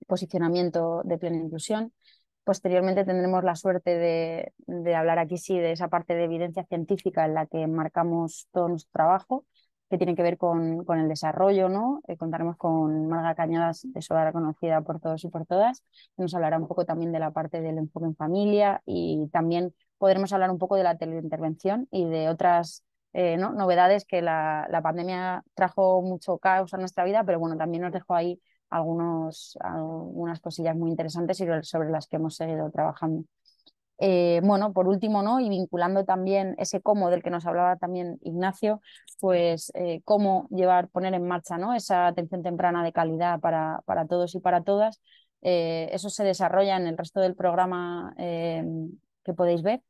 posicionamiento de plena inclusión. Posteriormente tendremos la suerte de, de, hablar aquí sí de esa parte de evidencia científica en la que marcamos todo nuestro trabajo que tiene que ver con, con el desarrollo, ¿no? Eh, contaremos con Marga Cañadas, de hora conocida por todos y por todas, que nos hablará un poco también de la parte del enfoque en familia y también podremos hablar un poco de la teleintervención y de otras eh, novedades que la, pandemia trajo mucho caos a nuestra vida, pero bueno, también nos dejó ahí algunos, algunas cosillas muy interesantes y sobre las que hemos seguido trabajando. Eh, bueno, por último, ¿no? Y vinculando también ese cómo del que nos hablaba también Ignacio, pues eh, cómo llevar, poner en marcha ¿no? esa atención temprana de calidad para, todos y para todas. Eh, eso se desarrolla en el resto del programa que podéis ver,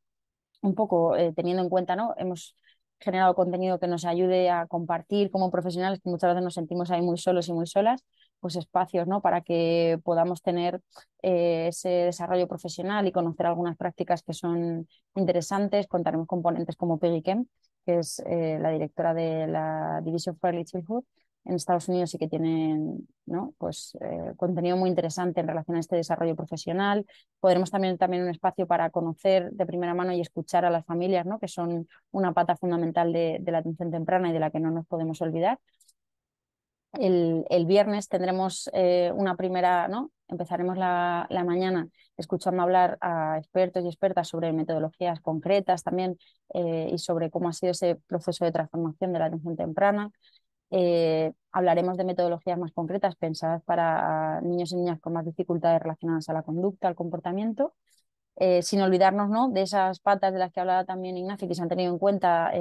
un poco teniendo en cuenta, ¿no? Hemos generado contenido que nos ayude a compartir como profesionales, que muchas veces nos sentimos ahí muy solos y muy solas, pues espacios ¿no? para que podamos tener eh, ese desarrollo profesional y conocer algunas prácticas que son interesantes. Contaremos con ponentes como Peggy Kemp que es eh, la directora de la Division for Early Childhood en Estados Unidos y que tienen ¿no? pues, eh, contenido muy interesante en relación a este desarrollo profesional. Podremos también, también un espacio para conocer de primera mano y escuchar a las familias, ¿no? que son una pata fundamental de la atención temprana y de la que no nos podemos olvidar el, viernes tendremos eh, una primera, ¿no? Empezaremos la, mañana escuchando hablar a expertos y expertas sobre metodologías concretas también eh, y sobre cómo ha sido ese proceso de transformación de la atención temprana. Eh, hablaremos de metodologías más concretas pensadas para niños y niñas con más dificultades relacionadas a la conducta, al comportamiento, sin olvidarnos ¿no? de esas patas de las que hablaba también Ignacio, que se han tenido en cuenta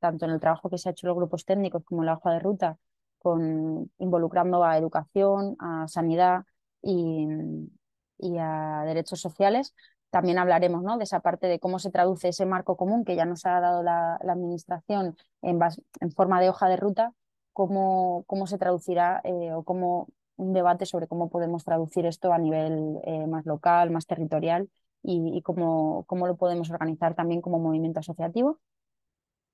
tanto en el trabajo que se ha hecho en los grupos técnicos como en la hoja de ruta con, involucrando a educación, a sanidad y, a derechos sociales. También hablaremos ¿no? de esa parte de cómo se traduce ese marco común que ya nos ha dado la, Administración en, forma de hoja de ruta, cómo, se traducirá eh, o cómo un debate sobre cómo podemos traducir esto a nivel eh, más local, más territorial y, cómo, lo podemos organizar también como movimiento asociativo.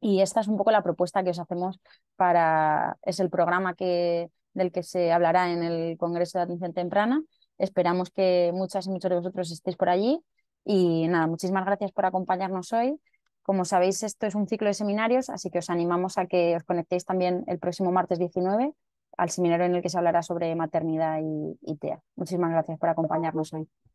Y esta es un poco la propuesta que os hacemos para, es el programa que, del que se hablará en el Congreso de Atención Temprana. Esperamos que muchas y muchos de vosotros estéis por allí. Y nada, muchísimas gracias por acompañarnos hoy. Como sabéis, esto es un ciclo de seminarios, así que os animamos a que os conectéis también el próximo martes 19 al seminario en el que se hablará sobre maternidad y TEA. Muchísimas gracias por acompañarnos hoy.